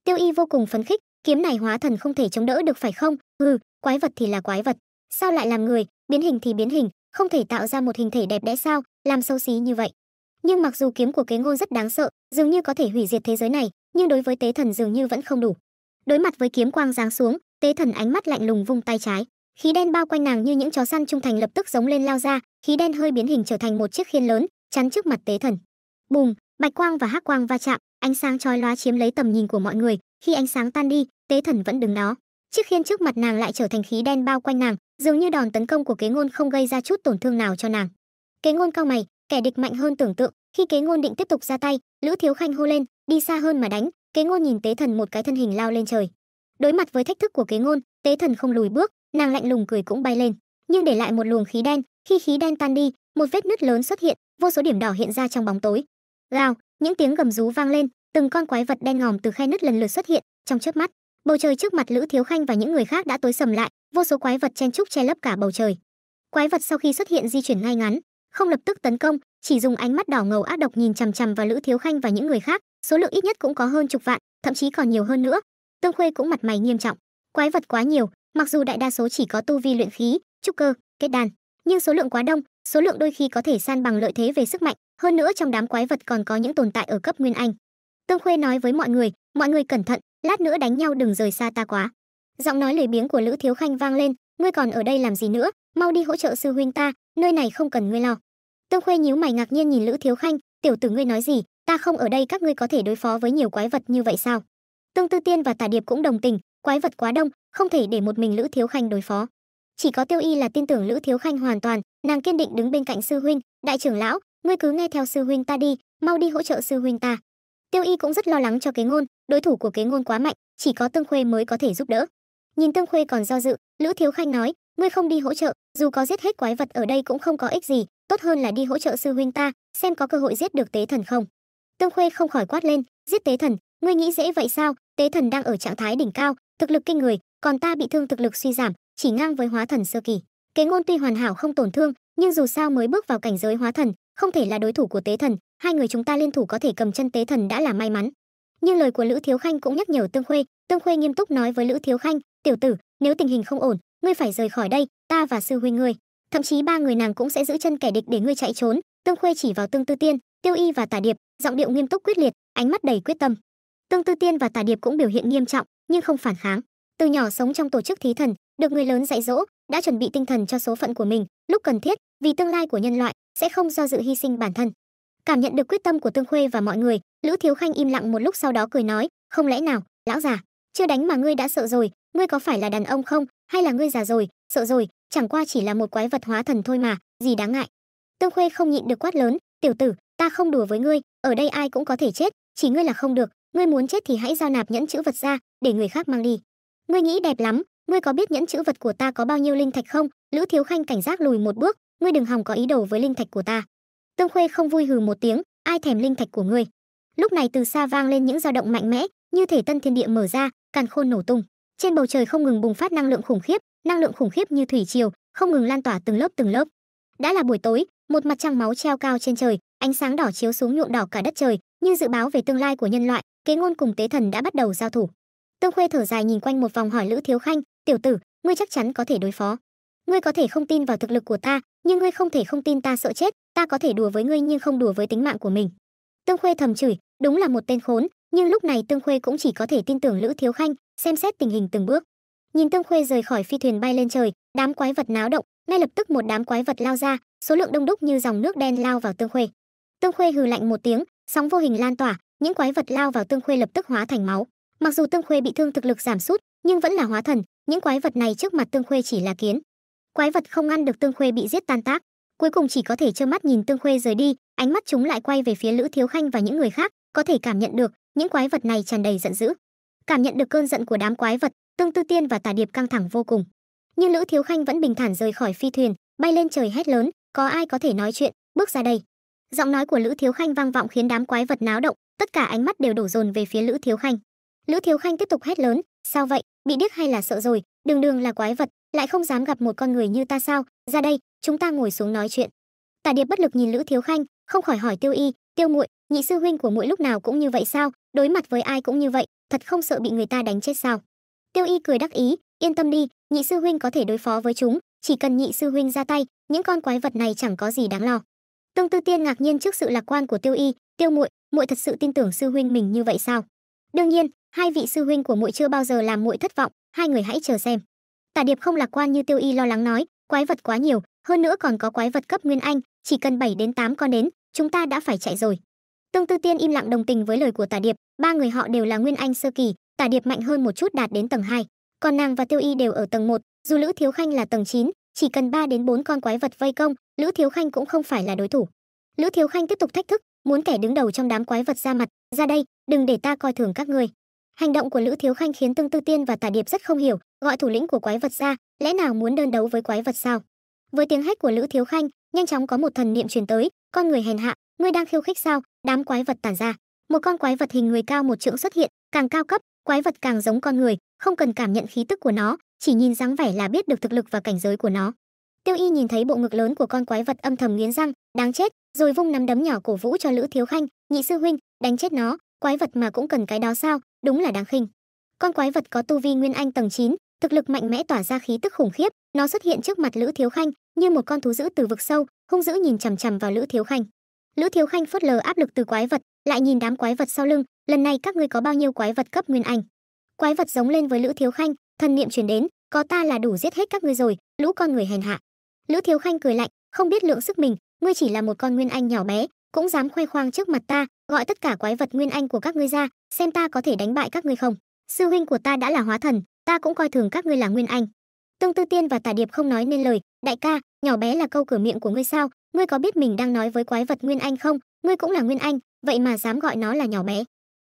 tiêu y vô cùng phấn khích kiếm này hóa thần không thể chống đỡ được phải không ừ quái vật thì là quái vật sao lại làm người biến hình thì biến hình không thể tạo ra một hình thể đẹp đẽ sao làm xấu xí như vậy nhưng mặc dù kiếm của kế ngôn rất đáng sợ dường như có thể hủy diệt thế giới này nhưng đối với tế thần dường như vẫn không đủ đối mặt với kiếm quang giáng xuống tế thần ánh mắt lạnh lùng vung tay trái khí đen bao quanh nàng như những chó săn trung thành lập tức giống lên lao ra khí đen hơi biến hình trở thành một chiếc khiên lớn chắn trước mặt tế thần bùm Bạch quang và hắc quang va chạm, ánh sáng chói lóa chiếm lấy tầm nhìn của mọi người, khi ánh sáng tan đi, Tế Thần vẫn đứng đó. Chiếc khiên trước mặt nàng lại trở thành khí đen bao quanh nàng, dường như đòn tấn công của Kế Ngôn không gây ra chút tổn thương nào cho nàng. Kế Ngôn cao mày, kẻ địch mạnh hơn tưởng tượng, khi Kế Ngôn định tiếp tục ra tay, Lữ Thiếu Khanh hô lên, đi xa hơn mà đánh, Kế Ngôn nhìn Tế Thần một cái thân hình lao lên trời. Đối mặt với thách thức của Kế Ngôn, Tế Thần không lùi bước, nàng lạnh lùng cười cũng bay lên, nhưng để lại một luồng khí đen, khi khí đen tan đi, một vết nứt lớn xuất hiện, vô số điểm đỏ hiện ra trong bóng tối, Gào, những tiếng gầm rú vang lên, từng con quái vật đen ngòm từ khe nứt lần lượt xuất hiện, trong chớp mắt, bầu trời trước mặt Lữ Thiếu Khanh và những người khác đã tối sầm lại, vô số quái vật chen trúc che lấp cả bầu trời. Quái vật sau khi xuất hiện di chuyển ngay ngắn, không lập tức tấn công, chỉ dùng ánh mắt đỏ ngầu ác độc nhìn chằm chằm vào Lữ Thiếu Khanh và những người khác, số lượng ít nhất cũng có hơn chục vạn, thậm chí còn nhiều hơn nữa. Tương Khuê cũng mặt mày nghiêm trọng, quái vật quá nhiều, mặc dù đại đa số chỉ có tu vi luyện khí, trúc cơ, kết đàn nhưng số lượng quá đông, số lượng đôi khi có thể san bằng lợi thế về sức mạnh, hơn nữa trong đám quái vật còn có những tồn tại ở cấp nguyên anh tương khuê nói với mọi người mọi người cẩn thận lát nữa đánh nhau đừng rời xa ta quá giọng nói lười biếng của lữ thiếu khanh vang lên ngươi còn ở đây làm gì nữa mau đi hỗ trợ sư huynh ta nơi này không cần ngươi lo tương khuê nhíu mày ngạc nhiên nhìn lữ thiếu khanh tiểu tử ngươi nói gì ta không ở đây các ngươi có thể đối phó với nhiều quái vật như vậy sao tương tư tiên và tả điệp cũng đồng tình quái vật quá đông không thể để một mình lữ thiếu khanh đối phó chỉ có tiêu y là tin tưởng lữ thiếu khanh hoàn toàn nàng kiên định đứng bên cạnh sư huynh đại trưởng lão ngươi cứ nghe theo sư huynh ta đi mau đi hỗ trợ sư huynh ta tiêu y cũng rất lo lắng cho kế ngôn đối thủ của kế ngôn quá mạnh chỉ có tương khuê mới có thể giúp đỡ nhìn tương khuê còn do dự lữ thiếu khanh nói ngươi không đi hỗ trợ dù có giết hết quái vật ở đây cũng không có ích gì tốt hơn là đi hỗ trợ sư huynh ta xem có cơ hội giết được tế thần không tương khuê không khỏi quát lên giết tế thần ngươi nghĩ dễ vậy sao tế thần đang ở trạng thái đỉnh cao thực lực kinh người còn ta bị thương thực lực suy giảm chỉ ngang với hóa thần sơ kỳ kế ngôn tuy hoàn hảo không tổn thương nhưng dù sao mới bước vào cảnh giới hóa thần không thể là đối thủ của tế thần hai người chúng ta liên thủ có thể cầm chân tế thần đã là may mắn nhưng lời của lữ thiếu khanh cũng nhắc nhở tương khuê tương khuê nghiêm túc nói với lữ thiếu khanh tiểu tử nếu tình hình không ổn ngươi phải rời khỏi đây ta và sư huynh ngươi thậm chí ba người nàng cũng sẽ giữ chân kẻ địch để ngươi chạy trốn tương khuê chỉ vào tương tư tiên tiêu y và tả điệp giọng điệu nghiêm túc quyết liệt ánh mắt đầy quyết tâm tương tư tiên và tả điệp cũng biểu hiện nghiêm trọng nhưng không phản kháng từ nhỏ sống trong tổ chức thí thần được người lớn dạy dỗ đã chuẩn bị tinh thần cho số phận của mình lúc cần thiết vì tương lai của nhân loại sẽ không do dự hy sinh bản thân cảm nhận được quyết tâm của tương khuê và mọi người lữ thiếu khanh im lặng một lúc sau đó cười nói không lẽ nào lão già chưa đánh mà ngươi đã sợ rồi ngươi có phải là đàn ông không hay là ngươi già rồi sợ rồi chẳng qua chỉ là một quái vật hóa thần thôi mà gì đáng ngại tương khuê không nhịn được quát lớn tiểu tử ta không đùa với ngươi ở đây ai cũng có thể chết chỉ ngươi là không được ngươi muốn chết thì hãy giao nạp nhẫn chữ vật ra để người khác mang đi ngươi nghĩ đẹp lắm ngươi có biết nhẫn chữ vật của ta có bao nhiêu linh thạch không lữ thiếu khanh cảnh giác lùi một bước ngươi đừng hòng có ý đồ với linh thạch của ta tương khuê không vui hừ một tiếng ai thèm linh thạch của ngươi lúc này từ xa vang lên những dao động mạnh mẽ như thể tân thiên địa mở ra càn khôn nổ tung trên bầu trời không ngừng bùng phát năng lượng khủng khiếp năng lượng khủng khiếp như thủy triều không ngừng lan tỏa từng lớp từng lớp đã là buổi tối một mặt trăng máu treo cao trên trời ánh sáng đỏ chiếu xuống nhuộm đỏ cả đất trời như dự báo về tương lai của nhân loại kế ngôn cùng tế thần đã bắt đầu giao thủ tương khuê thở dài nhìn quanh một vòng hỏi lữ thiếu khanh tiểu tử ngươi chắc chắn có thể đối phó ngươi có thể không tin vào thực lực của ta nhưng ngươi không thể không tin ta sợ chết ta có thể đùa với ngươi nhưng không đùa với tính mạng của mình tương khuê thầm chửi đúng là một tên khốn nhưng lúc này tương khuê cũng chỉ có thể tin tưởng lữ thiếu khanh xem xét tình hình từng bước nhìn tương khuê rời khỏi phi thuyền bay lên trời đám quái vật náo động ngay lập tức một đám quái vật lao ra số lượng đông đúc như dòng nước đen lao vào tương khuê tương khuê hừ lạnh một tiếng sóng vô hình lan tỏa những quái vật lao vào tương khuê lập tức hóa thành máu mặc dù tương khuê bị thương thực lực giảm sút nhưng vẫn là hóa thần những quái vật này trước mặt tương khuê chỉ là kiến quái vật không ăn được tương khuê bị giết tan tác cuối cùng chỉ có thể trơ mắt nhìn tương khuê rời đi ánh mắt chúng lại quay về phía lữ thiếu khanh và những người khác có thể cảm nhận được những quái vật này tràn đầy giận dữ cảm nhận được cơn giận của đám quái vật tương tư tiên và tà điệp căng thẳng vô cùng nhưng lữ thiếu khanh vẫn bình thản rời khỏi phi thuyền bay lên trời hét lớn có ai có thể nói chuyện bước ra đây giọng nói của lữ thiếu khanh vang vọng khiến đám quái vật náo động tất cả ánh mắt đều đổ dồn về phía lữ thiếu khanh lữ thiếu khanh tiếp tục hét lớn sao vậy bị điếc hay là sợ rồi đường đường là quái vật lại không dám gặp một con người như ta sao ra đây chúng ta ngồi xuống nói chuyện tả điệp bất lực nhìn lữ thiếu khanh không khỏi hỏi tiêu y tiêu muội nhị sư huynh của muội lúc nào cũng như vậy sao đối mặt với ai cũng như vậy thật không sợ bị người ta đánh chết sao tiêu y cười đắc ý yên tâm đi nhị sư huynh có thể đối phó với chúng chỉ cần nhị sư huynh ra tay những con quái vật này chẳng có gì đáng lo tương tư tiên ngạc nhiên trước sự lạc quan của tiêu y tiêu muội muội thật sự tin tưởng sư huynh mình như vậy sao đương nhiên hai vị sư huynh của muội chưa bao giờ làm muội thất vọng hai người hãy chờ xem tả điệp không lạc quan như tiêu y lo lắng nói quái vật quá nhiều hơn nữa còn có quái vật cấp nguyên anh chỉ cần 7 đến 8 con đến chúng ta đã phải chạy rồi tương tư tiên im lặng đồng tình với lời của tả điệp ba người họ đều là nguyên anh sơ kỳ tả điệp mạnh hơn một chút đạt đến tầng 2. còn nàng và tiêu y đều ở tầng 1, dù lữ thiếu khanh là tầng 9, chỉ cần 3 đến 4 con quái vật vây công lữ thiếu khanh cũng không phải là đối thủ lữ thiếu khanh tiếp tục thách thức muốn kẻ đứng đầu trong đám quái vật ra mặt ra đây đừng để ta coi thường các ngươi Hành động của Lữ Thiếu Khanh khiến Tương Tư Tiên và Tả Điệp rất không hiểu, gọi thủ lĩnh của quái vật ra, lẽ nào muốn đơn đấu với quái vật sao? Với tiếng hét của Lữ Thiếu Khanh, nhanh chóng có một thần niệm truyền tới, con người hèn hạ, ngươi đang khiêu khích sao? Đám quái vật tản ra. Một con quái vật hình người cao một trượng xuất hiện, càng cao cấp, quái vật càng giống con người, không cần cảm nhận khí tức của nó, chỉ nhìn dáng vẻ là biết được thực lực và cảnh giới của nó. Tiêu Y nhìn thấy bộ ngực lớn của con quái vật âm thầm nghiến răng, đáng chết, rồi vung nắm đấm nhỏ cổ vũ cho Lữ Thiếu Khanh, nhị sư huynh, đánh chết nó, quái vật mà cũng cần cái đó sao, đúng là đáng khinh. Con quái vật có tu vi nguyên anh tầng 9, thực lực mạnh mẽ tỏa ra khí tức khủng khiếp, nó xuất hiện trước mặt Lữ Thiếu Khanh, như một con thú dữ từ vực sâu, hung dữ nhìn chằm chằm vào Lữ Thiếu Khanh. Lữ Thiếu Khanh phớt lờ áp lực từ quái vật, lại nhìn đám quái vật sau lưng, lần này các ngươi có bao nhiêu quái vật cấp nguyên anh? Quái vật giống lên với Lữ Thiếu Khanh, thần niệm truyền đến, có ta là đủ giết hết các ngươi rồi, lũ con người hèn hạ. Lữ Thiếu Khanh cười lạnh, không biết lượng sức mình, ngươi chỉ là một con nguyên anh nhỏ bé, cũng dám khoe khoang trước mặt ta gọi tất cả quái vật nguyên anh của các ngươi ra xem ta có thể đánh bại các ngươi không sư huynh của ta đã là hóa thần ta cũng coi thường các ngươi là nguyên anh tương tư tiên và tả điệp không nói nên lời đại ca nhỏ bé là câu cửa miệng của ngươi sao ngươi có biết mình đang nói với quái vật nguyên anh không ngươi cũng là nguyên anh vậy mà dám gọi nó là nhỏ bé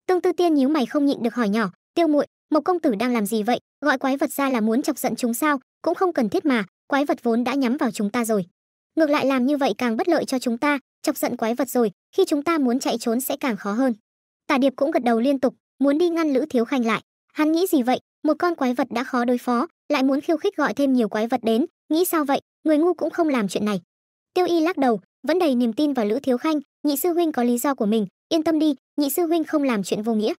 tương tư tiên nhíu mày không nhịn được hỏi nhỏ tiêu muội mộc công tử đang làm gì vậy gọi quái vật ra là muốn chọc giận chúng sao cũng không cần thiết mà quái vật vốn đã nhắm vào chúng ta rồi ngược lại làm như vậy càng bất lợi cho chúng ta chọc giận quái vật rồi khi chúng ta muốn chạy trốn sẽ càng khó hơn tả điệp cũng gật đầu liên tục muốn đi ngăn lữ thiếu khanh lại hắn nghĩ gì vậy một con quái vật đã khó đối phó lại muốn khiêu khích gọi thêm nhiều quái vật đến nghĩ sao vậy người ngu cũng không làm chuyện này tiêu y lắc đầu vẫn đầy niềm tin vào lữ thiếu khanh nhị sư huynh có lý do của mình yên tâm đi nhị sư huynh không làm chuyện vô nghĩa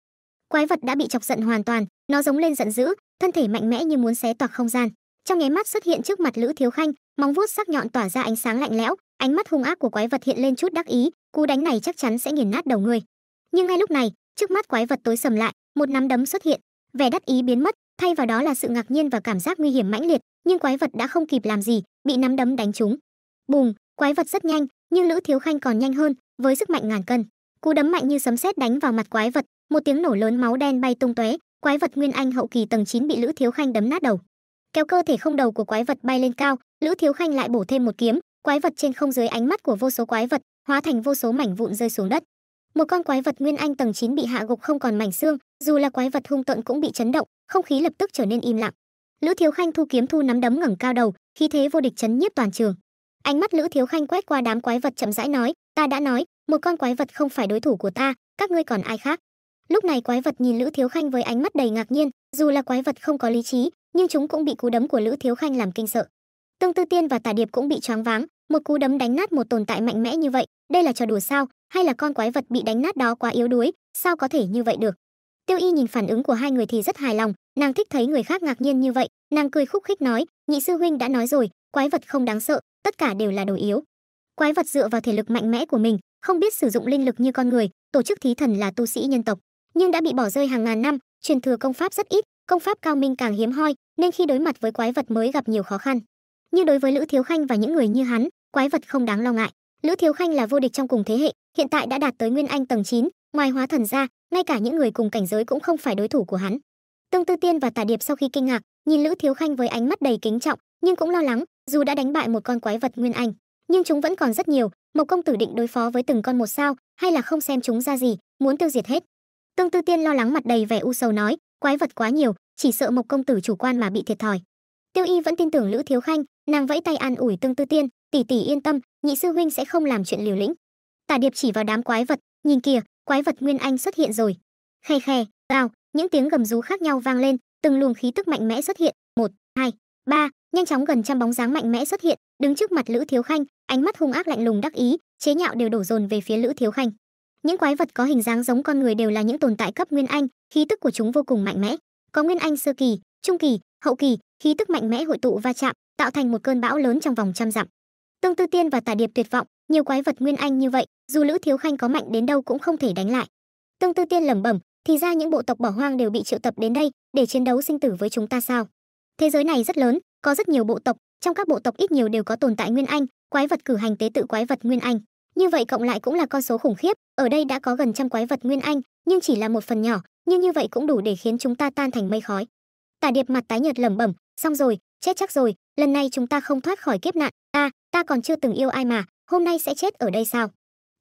quái vật đã bị chọc giận hoàn toàn nó giống lên giận dữ thân thể mạnh mẽ như muốn xé toạc không gian trong nháy mắt xuất hiện trước mặt lữ thiếu khanh móng vuốt sắc nhọn tỏa ra ánh sáng lạnh lẽo ánh mắt hung ác của quái vật hiện lên chút đắc ý cú đánh này chắc chắn sẽ nghiền nát đầu ngươi nhưng ngay lúc này trước mắt quái vật tối sầm lại một nắm đấm xuất hiện vẻ đắc ý biến mất thay vào đó là sự ngạc nhiên và cảm giác nguy hiểm mãnh liệt nhưng quái vật đã không kịp làm gì bị nắm đấm đánh trúng bùng quái vật rất nhanh nhưng lữ thiếu khanh còn nhanh hơn với sức mạnh ngàn cân cú đấm mạnh như sấm sét đánh vào mặt quái vật một tiếng nổ lớn máu đen bay tung tóe quái vật nguyên anh hậu kỳ tầng 9 bị lữ thiếu khanh đấm nát đầu kéo cơ thể không đầu của quái vật bay lên cao lữ thiếu khanh lại bổ thêm một kiếm quái vật trên không dưới ánh mắt của vô số quái vật hóa thành vô số mảnh vụn rơi xuống đất một con quái vật nguyên anh tầng 9 bị hạ gục không còn mảnh xương dù là quái vật hung tợn cũng bị chấn động không khí lập tức trở nên im lặng lữ thiếu khanh thu kiếm thu nắm đấm ngẩng cao đầu khí thế vô địch chấn nhiếp toàn trường ánh mắt lữ thiếu khanh quét qua đám quái vật chậm rãi nói ta đã nói một con quái vật không phải đối thủ của ta các ngươi còn ai khác lúc này quái vật nhìn lữ thiếu khanh với ánh mắt đầy ngạc nhiên dù là quái vật không có lý trí nhưng chúng cũng bị cú đấm của lữ thiếu khanh làm kinh sợ Tương Tư Tiên và Tả Điệp cũng bị choáng váng, một cú đấm đánh nát một tồn tại mạnh mẽ như vậy, đây là trò đùa sao, hay là con quái vật bị đánh nát đó quá yếu đuối, sao có thể như vậy được. Tiêu Y nhìn phản ứng của hai người thì rất hài lòng, nàng thích thấy người khác ngạc nhiên như vậy, nàng cười khúc khích nói, nhị sư huynh đã nói rồi, quái vật không đáng sợ, tất cả đều là đồ yếu. Quái vật dựa vào thể lực mạnh mẽ của mình, không biết sử dụng linh lực như con người, tổ chức thí thần là tu sĩ nhân tộc, nhưng đã bị bỏ rơi hàng ngàn năm, truyền thừa công pháp rất ít, công pháp cao minh càng hiếm hoi, nên khi đối mặt với quái vật mới gặp nhiều khó khăn như đối với lữ thiếu khanh và những người như hắn quái vật không đáng lo ngại lữ thiếu khanh là vô địch trong cùng thế hệ hiện tại đã đạt tới nguyên anh tầng 9, ngoài hóa thần ra ngay cả những người cùng cảnh giới cũng không phải đối thủ của hắn tương tư tiên và tả điệp sau khi kinh ngạc nhìn lữ thiếu khanh với ánh mắt đầy kính trọng nhưng cũng lo lắng dù đã đánh bại một con quái vật nguyên anh nhưng chúng vẫn còn rất nhiều mộc công tử định đối phó với từng con một sao hay là không xem chúng ra gì muốn tiêu diệt hết tương tư tiên lo lắng mặt đầy vẻ u sầu nói quái vật quá nhiều chỉ sợ mộc công tử chủ quan mà bị thiệt thòi tiêu y vẫn tin tưởng lữ thiếu khanh nàng vẫy tay an ủi tương tư tiên tỷ tỷ yên tâm nhị sư huynh sẽ không làm chuyện liều lĩnh tả điệp chỉ vào đám quái vật nhìn kìa quái vật nguyên anh xuất hiện rồi khe khe ào những tiếng gầm rú khác nhau vang lên từng luồng khí tức mạnh mẽ xuất hiện một hai ba nhanh chóng gần trăm bóng dáng mạnh mẽ xuất hiện đứng trước mặt lữ thiếu khanh ánh mắt hung ác lạnh lùng đắc ý chế nhạo đều đổ dồn về phía lữ thiếu khanh những quái vật có hình dáng giống con người đều là những tồn tại cấp nguyên anh khí tức của chúng vô cùng mạnh mẽ có nguyên anh sơ kỳ trung kỳ hậu kỳ khí tức mạnh mẽ hội tụ va chạm tạo thành một cơn bão lớn trong vòng trăm dặm tương tư tiên và tả điệp tuyệt vọng nhiều quái vật nguyên anh như vậy dù lữ thiếu khanh có mạnh đến đâu cũng không thể đánh lại tương tư tiên lẩm bẩm thì ra những bộ tộc bỏ hoang đều bị triệu tập đến đây để chiến đấu sinh tử với chúng ta sao thế giới này rất lớn có rất nhiều bộ tộc trong các bộ tộc ít nhiều đều có tồn tại nguyên anh quái vật cử hành tế tự quái vật nguyên anh như vậy cộng lại cũng là con số khủng khiếp ở đây đã có gần trăm quái vật nguyên anh nhưng chỉ là một phần nhỏ nhưng như vậy cũng đủ để khiến chúng ta tan thành mây khói tả điệp mặt tái nhợt lẩm bẩm xong rồi chết chắc rồi lần này chúng ta không thoát khỏi kiếp nạn ta à, ta còn chưa từng yêu ai mà hôm nay sẽ chết ở đây sao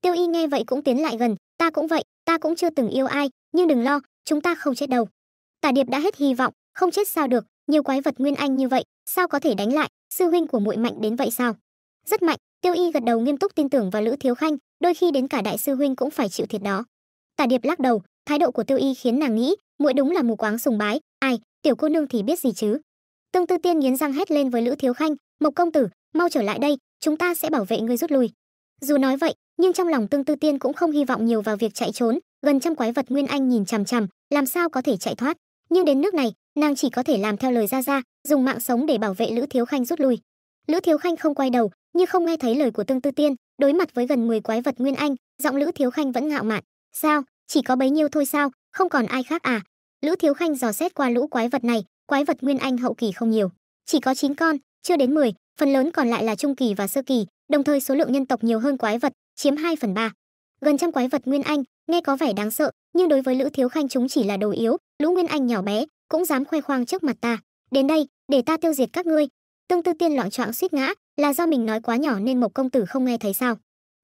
tiêu y nghe vậy cũng tiến lại gần ta cũng vậy ta cũng chưa từng yêu ai nhưng đừng lo chúng ta không chết đâu tả điệp đã hết hy vọng không chết sao được nhiều quái vật nguyên anh như vậy sao có thể đánh lại sư huynh của muội mạnh đến vậy sao rất mạnh tiêu y gật đầu nghiêm túc tin tưởng vào lữ thiếu khanh đôi khi đến cả đại sư huynh cũng phải chịu thiệt đó tả điệp lắc đầu thái độ của tiêu y khiến nàng nghĩ muội đúng là mù quáng sùng bái ai tiểu cô nương thì biết gì chứ tương tư tiên nghiến răng hét lên với lữ thiếu khanh mộc công tử mau trở lại đây chúng ta sẽ bảo vệ ngươi rút lui dù nói vậy nhưng trong lòng tương tư tiên cũng không hy vọng nhiều vào việc chạy trốn gần trăm quái vật nguyên anh nhìn chằm chằm làm sao có thể chạy thoát nhưng đến nước này nàng chỉ có thể làm theo lời ra ra dùng mạng sống để bảo vệ lữ thiếu khanh rút lui lữ thiếu khanh không quay đầu như không nghe thấy lời của tương tư tiên đối mặt với gần 10 quái vật nguyên anh giọng lữ thiếu khanh vẫn ngạo mạn sao chỉ có bấy nhiêu thôi sao không còn ai khác à lữ thiếu khanh dò xét qua lũ quái vật này quái vật nguyên anh hậu kỳ không nhiều, chỉ có 9 con, chưa đến 10, phần lớn còn lại là trung kỳ và sơ kỳ, đồng thời số lượng nhân tộc nhiều hơn quái vật, chiếm 2 phần 3. Gần trăm quái vật nguyên anh, nghe có vẻ đáng sợ, nhưng đối với Lữ Thiếu Khanh chúng chỉ là đồ yếu, lũ nguyên anh nhỏ bé, cũng dám khoe khoang trước mặt ta. Đến đây, để ta tiêu diệt các ngươi. Tương Tư Tiên loạn choạng suýt ngã, là do mình nói quá nhỏ nên một công tử không nghe thấy sao?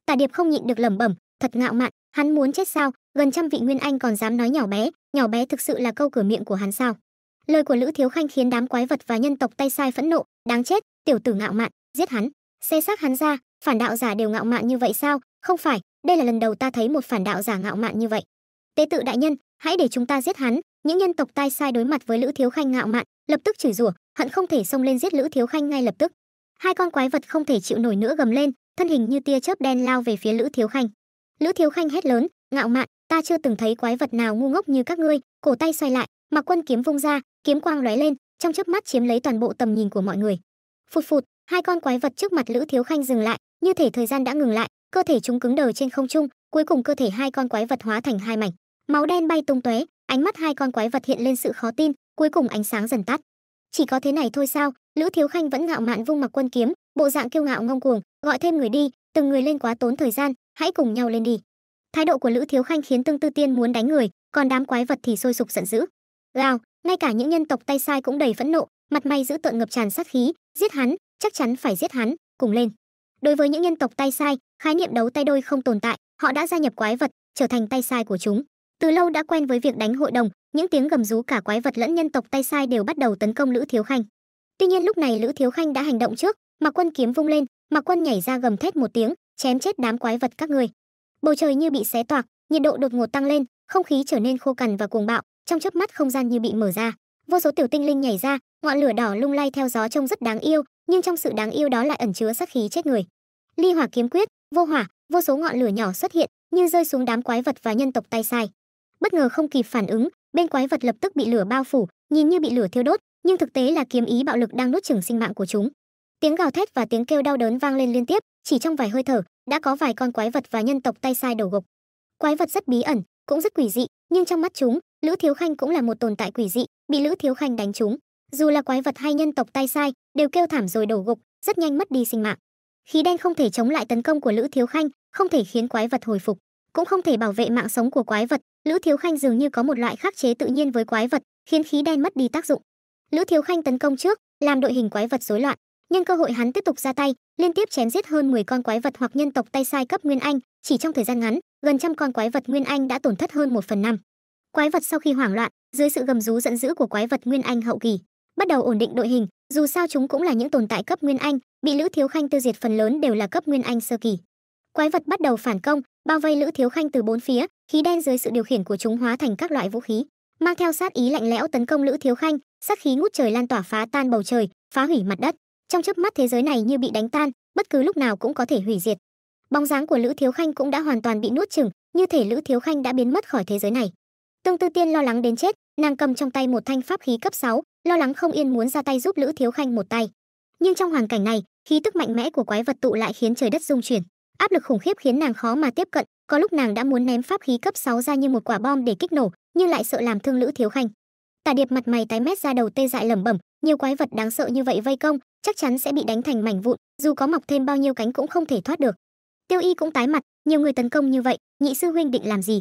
Tả Điệp không nhịn được lẩm bẩm, thật ngạo mạn, hắn muốn chết sao? Gần trăm vị nguyên anh còn dám nói nhỏ bé, nhỏ bé thực sự là câu cửa miệng của hắn sao? lời của lữ thiếu khanh khiến đám quái vật và nhân tộc tay sai phẫn nộ đáng chết tiểu tử ngạo mạn giết hắn xe xác hắn ra phản đạo giả đều ngạo mạn như vậy sao không phải đây là lần đầu ta thấy một phản đạo giả ngạo mạn như vậy tế tự đại nhân hãy để chúng ta giết hắn những nhân tộc tai sai đối mặt với lữ thiếu khanh ngạo mạn lập tức chửi rủa hận không thể xông lên giết lữ thiếu khanh ngay lập tức hai con quái vật không thể chịu nổi nữa gầm lên thân hình như tia chớp đen lao về phía lữ thiếu khanh lữ thiếu khanh hét lớn ngạo mạn ta chưa từng thấy quái vật nào ngu ngốc như các ngươi cổ tay xoay lại mặc quân kiếm vung ra kiếm quang lóe lên trong chớp mắt chiếm lấy toàn bộ tầm nhìn của mọi người phụt phụt hai con quái vật trước mặt lữ thiếu khanh dừng lại như thể thời gian đã ngừng lại cơ thể chúng cứng đờ trên không trung cuối cùng cơ thể hai con quái vật hóa thành hai mảnh máu đen bay tung tóe ánh mắt hai con quái vật hiện lên sự khó tin cuối cùng ánh sáng dần tắt chỉ có thế này thôi sao lữ thiếu khanh vẫn ngạo mạn vung mặc quân kiếm bộ dạng kiêu ngạo ngông cuồng gọi thêm người đi từng người lên quá tốn thời gian hãy cùng nhau lên đi thái độ của lữ thiếu khanh khiến tương tư tiên muốn đánh người còn đám quái vật thì sôi sục giận dữ gào ngay cả những nhân tộc tay sai cũng đầy phẫn nộ mặt mày giữ tợn ngập tràn sát khí giết hắn chắc chắn phải giết hắn cùng lên đối với những nhân tộc tay sai khái niệm đấu tay đôi không tồn tại họ đã gia nhập quái vật trở thành tay sai của chúng từ lâu đã quen với việc đánh hội đồng những tiếng gầm rú cả quái vật lẫn nhân tộc tay sai đều bắt đầu tấn công lữ thiếu khanh tuy nhiên lúc này lữ thiếu khanh đã hành động trước mà quân kiếm vung lên mà quân nhảy ra gầm thét một tiếng chém chết đám quái vật các người bầu trời như bị xé toạc nhiệt độ đột ngột tăng lên không khí trở nên khô cằn và cuồng bạo trong chớp mắt không gian như bị mở ra vô số tiểu tinh linh nhảy ra ngọn lửa đỏ lung lay theo gió trông rất đáng yêu nhưng trong sự đáng yêu đó lại ẩn chứa sát khí chết người ly hỏa kiếm quyết vô hỏa vô số ngọn lửa nhỏ xuất hiện như rơi xuống đám quái vật và nhân tộc tay sai bất ngờ không kịp phản ứng bên quái vật lập tức bị lửa bao phủ nhìn như bị lửa thiêu đốt nhưng thực tế là kiếm ý bạo lực đang nuốt chửng sinh mạng của chúng tiếng gào thét và tiếng kêu đau đớn vang lên liên tiếp chỉ trong vài hơi thở đã có vài con quái vật và nhân tộc tay sai đổ gục quái vật rất bí ẩn cũng rất quỷ dị nhưng trong mắt chúng lữ thiếu khanh cũng là một tồn tại quỷ dị bị lữ thiếu khanh đánh trúng dù là quái vật hay nhân tộc tay sai đều kêu thảm rồi đổ gục rất nhanh mất đi sinh mạng khí đen không thể chống lại tấn công của lữ thiếu khanh không thể khiến quái vật hồi phục cũng không thể bảo vệ mạng sống của quái vật lữ thiếu khanh dường như có một loại khắc chế tự nhiên với quái vật khiến khí đen mất đi tác dụng lữ thiếu khanh tấn công trước làm đội hình quái vật rối loạn nhưng cơ hội hắn tiếp tục ra tay liên tiếp chém giết hơn 10 con quái vật hoặc nhân tộc tay sai cấp nguyên anh chỉ trong thời gian ngắn gần trăm con quái vật nguyên anh đã tổn thất hơn một phần năm Quái vật sau khi hoảng loạn, dưới sự gầm rú giận dữ của quái vật Nguyên Anh hậu kỳ, bắt đầu ổn định đội hình, dù sao chúng cũng là những tồn tại cấp Nguyên Anh, bị Lữ Thiếu Khanh tiêu diệt phần lớn đều là cấp Nguyên Anh sơ kỳ. Quái vật bắt đầu phản công, bao vây Lữ Thiếu Khanh từ bốn phía, khí đen dưới sự điều khiển của chúng hóa thành các loại vũ khí, mang theo sát ý lạnh lẽo tấn công Lữ Thiếu Khanh, sát khí ngút trời lan tỏa phá tan bầu trời, phá hủy mặt đất. Trong chớp mắt thế giới này như bị đánh tan, bất cứ lúc nào cũng có thể hủy diệt. Bóng dáng của Lữ Thiếu Khanh cũng đã hoàn toàn bị nuốt chửng, như thể Lữ Thiếu Khanh đã biến mất khỏi thế giới này. Tương Tư Tiên lo lắng đến chết, nàng cầm trong tay một thanh pháp khí cấp 6, lo lắng không yên muốn ra tay giúp Lữ Thiếu Khanh một tay. Nhưng trong hoàn cảnh này, khí tức mạnh mẽ của quái vật tụ lại khiến trời đất rung chuyển. Áp lực khủng khiếp khiến nàng khó mà tiếp cận, có lúc nàng đã muốn ném pháp khí cấp 6 ra như một quả bom để kích nổ, nhưng lại sợ làm thương Lữ Thiếu Khanh. Tả Điệp mặt mày tái mét ra đầu tê dại lẩm bẩm, nhiều quái vật đáng sợ như vậy vây công, chắc chắn sẽ bị đánh thành mảnh vụn, dù có mọc thêm bao nhiêu cánh cũng không thể thoát được. Tiêu Y cũng tái mặt, nhiều người tấn công như vậy, nhị sư huynh định làm gì?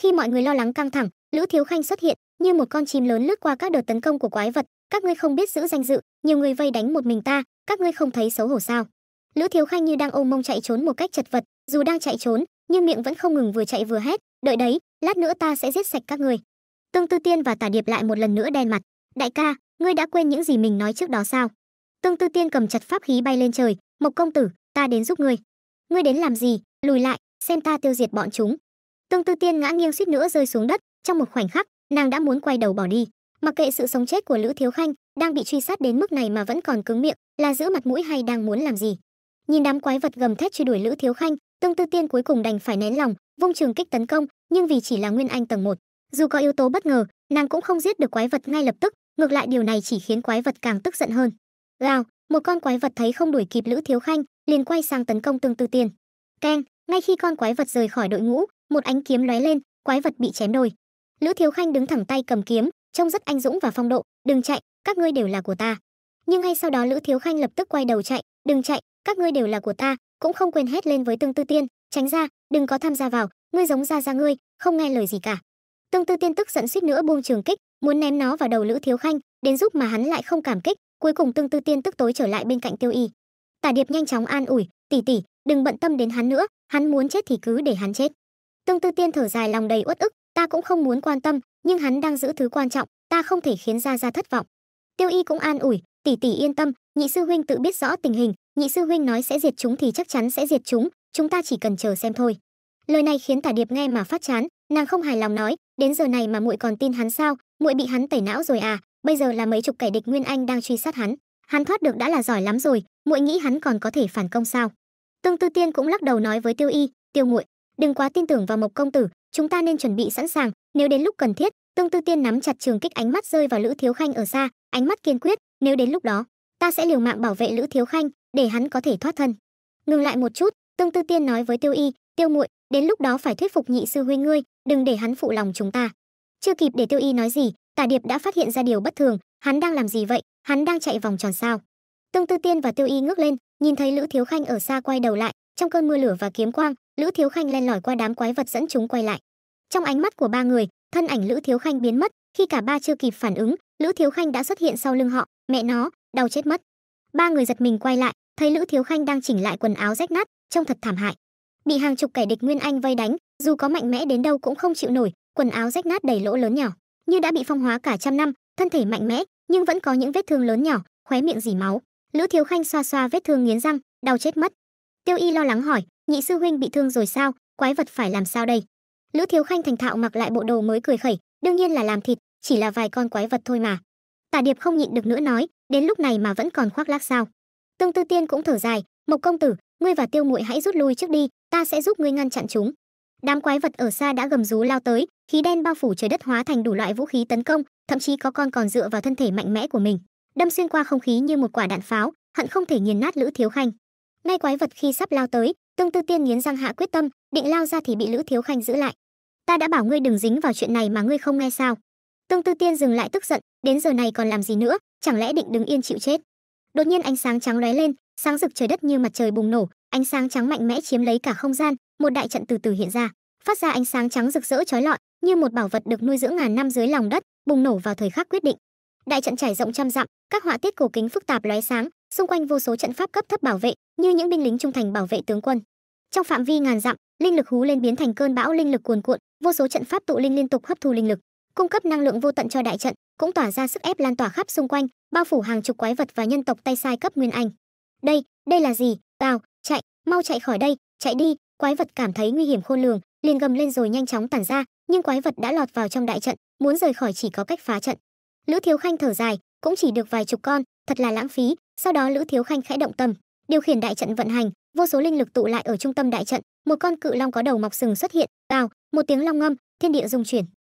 Khi mọi người lo lắng căng thẳng, lữ thiếu khanh xuất hiện như một con chim lớn lướt qua các đợt tấn công của quái vật các ngươi không biết giữ danh dự nhiều người vây đánh một mình ta các ngươi không thấy xấu hổ sao lữ thiếu khanh như đang ôm mông chạy trốn một cách chật vật dù đang chạy trốn nhưng miệng vẫn không ngừng vừa chạy vừa hét đợi đấy lát nữa ta sẽ giết sạch các ngươi tương tư tiên và tả điệp lại một lần nữa đen mặt đại ca ngươi đã quên những gì mình nói trước đó sao tương tư tiên cầm chặt pháp khí bay lên trời mộc công tử ta đến giúp ngươi ngươi đến làm gì lùi lại xem ta tiêu diệt bọn chúng tương tư tiên ngã nghiêng suýt nữa rơi xuống đất trong một khoảnh khắc nàng đã muốn quay đầu bỏ đi mặc kệ sự sống chết của lữ thiếu khanh đang bị truy sát đến mức này mà vẫn còn cứng miệng là giữ mặt mũi hay đang muốn làm gì nhìn đám quái vật gầm thét truy đuổi lữ thiếu khanh tương tư tiên cuối cùng đành phải nén lòng vung trường kích tấn công nhưng vì chỉ là nguyên anh tầng một, dù có yếu tố bất ngờ nàng cũng không giết được quái vật ngay lập tức ngược lại điều này chỉ khiến quái vật càng tức giận hơn gào một con quái vật thấy không đuổi kịp lữ thiếu khanh liền quay sang tấn công tương tư tiên keng ngay khi con quái vật rời khỏi đội ngũ một ánh kiếm lóe lên quái vật bị chém đôi lữ thiếu khanh đứng thẳng tay cầm kiếm trông rất anh dũng và phong độ đừng chạy các ngươi đều là của ta nhưng ngay sau đó lữ thiếu khanh lập tức quay đầu chạy đừng chạy các ngươi đều là của ta cũng không quên hét lên với tương tư tiên tránh ra đừng có tham gia vào ngươi giống ra ra ngươi không nghe lời gì cả tương tư tiên tức giận suýt nữa buông trường kích muốn ném nó vào đầu lữ thiếu khanh đến giúp mà hắn lại không cảm kích cuối cùng tương tư tiên tức tối trở lại bên cạnh tiêu y tả điệp nhanh chóng an ủi tỷ tỷ đừng bận tâm đến hắn nữa hắn muốn chết thì cứ để hắn chết tương tư tiên thở dài lòng đầy uất ức ta cũng không muốn quan tâm nhưng hắn đang giữ thứ quan trọng ta không thể khiến gia gia thất vọng tiêu y cũng an ủi tỷ tỷ yên tâm nhị sư huynh tự biết rõ tình hình nhị sư huynh nói sẽ diệt chúng thì chắc chắn sẽ diệt chúng chúng ta chỉ cần chờ xem thôi lời này khiến tả điệp nghe mà phát chán nàng không hài lòng nói đến giờ này mà muội còn tin hắn sao muội bị hắn tẩy não rồi à bây giờ là mấy chục kẻ địch nguyên anh đang truy sát hắn hắn thoát được đã là giỏi lắm rồi muội nghĩ hắn còn có thể phản công sao tương tư tiên cũng lắc đầu nói với tiêu y tiêu muội đừng quá tin tưởng vào mộc công tử chúng ta nên chuẩn bị sẵn sàng nếu đến lúc cần thiết tương tư tiên nắm chặt trường kích ánh mắt rơi vào lữ thiếu khanh ở xa ánh mắt kiên quyết nếu đến lúc đó ta sẽ liều mạng bảo vệ lữ thiếu khanh để hắn có thể thoát thân ngừng lại một chút tương tư tiên nói với tiêu y tiêu muội đến lúc đó phải thuyết phục nhị sư huynh ngươi đừng để hắn phụ lòng chúng ta chưa kịp để tiêu y nói gì tả điệp đã phát hiện ra điều bất thường hắn đang làm gì vậy hắn đang chạy vòng tròn sao tương tư tiên và tiêu y ngước lên nhìn thấy lữ thiếu khanh ở xa quay đầu lại trong cơn mưa lửa và kiếm quang lữ thiếu khanh len lỏi qua đám quái vật dẫn chúng quay lại trong ánh mắt của ba người thân ảnh lữ thiếu khanh biến mất khi cả ba chưa kịp phản ứng lữ thiếu khanh đã xuất hiện sau lưng họ mẹ nó đau chết mất ba người giật mình quay lại thấy lữ thiếu khanh đang chỉnh lại quần áo rách nát trông thật thảm hại bị hàng chục kẻ địch nguyên anh vây đánh dù có mạnh mẽ đến đâu cũng không chịu nổi quần áo rách nát đầy lỗ lớn nhỏ như đã bị phong hóa cả trăm năm thân thể mạnh mẽ nhưng vẫn có những vết thương lớn nhỏ khóe miệng dỉ máu lữ thiếu khanh xoa xoa vết thương nghiến răng đau chết mất tiêu y lo lắng hỏi nhị sư huynh bị thương rồi sao quái vật phải làm sao đây lữ thiếu khanh thành thạo mặc lại bộ đồ mới cười khẩy đương nhiên là làm thịt chỉ là vài con quái vật thôi mà tả điệp không nhịn được nữa nói đến lúc này mà vẫn còn khoác lác sao tương tư tiên cũng thở dài mộc công tử ngươi và tiêu muội hãy rút lui trước đi ta sẽ giúp ngươi ngăn chặn chúng đám quái vật ở xa đã gầm rú lao tới khí đen bao phủ trời đất hóa thành đủ loại vũ khí tấn công thậm chí có con còn dựa vào thân thể mạnh mẽ của mình đâm xuyên qua không khí như một quả đạn pháo hận không thể nghiền nát lữ thiếu khanh ngay quái vật khi sắp lao tới, Tương Tư Tiên nghiến răng hạ quyết tâm, định lao ra thì bị Lữ Thiếu Khanh giữ lại. "Ta đã bảo ngươi đừng dính vào chuyện này mà ngươi không nghe sao?" Tương Tư Tiên dừng lại tức giận, đến giờ này còn làm gì nữa, chẳng lẽ định đứng yên chịu chết? Đột nhiên ánh sáng trắng lóe lên, sáng rực trời đất như mặt trời bùng nổ, ánh sáng trắng mạnh mẽ chiếm lấy cả không gian, một đại trận từ từ hiện ra, phát ra ánh sáng trắng rực rỡ chói lọi, như một bảo vật được nuôi dưỡng ngàn năm dưới lòng đất, bùng nổ vào thời khắc quyết định. Đại trận trải rộng trăm dặm, các họa tiết cổ kính phức tạp lóe sáng, xung quanh vô số trận pháp cấp thấp bảo vệ, như những binh lính trung thành bảo vệ tướng quân. Trong phạm vi ngàn dặm, linh lực hú lên biến thành cơn bão linh lực cuồn cuộn, vô số trận pháp tụ linh liên tục hấp thu linh lực, cung cấp năng lượng vô tận cho đại trận, cũng tỏa ra sức ép lan tỏa khắp xung quanh, bao phủ hàng chục quái vật và nhân tộc tay sai cấp nguyên anh. Đây, đây là gì? Tào, chạy, mau chạy khỏi đây, chạy đi! Quái vật cảm thấy nguy hiểm khôn lường, liền gầm lên rồi nhanh chóng tản ra, nhưng quái vật đã lọt vào trong đại trận, muốn rời khỏi chỉ có cách phá trận. Lữ Thiếu Khanh thở dài, cũng chỉ được vài chục con, thật là lãng phí. Sau đó Lữ Thiếu Khanh khẽ động tâm, điều khiển đại trận vận hành vô số linh lực tụ lại ở trung tâm đại trận một con cự long có đầu mọc sừng xuất hiện ào một tiếng long ngâm thiên địa dung chuyển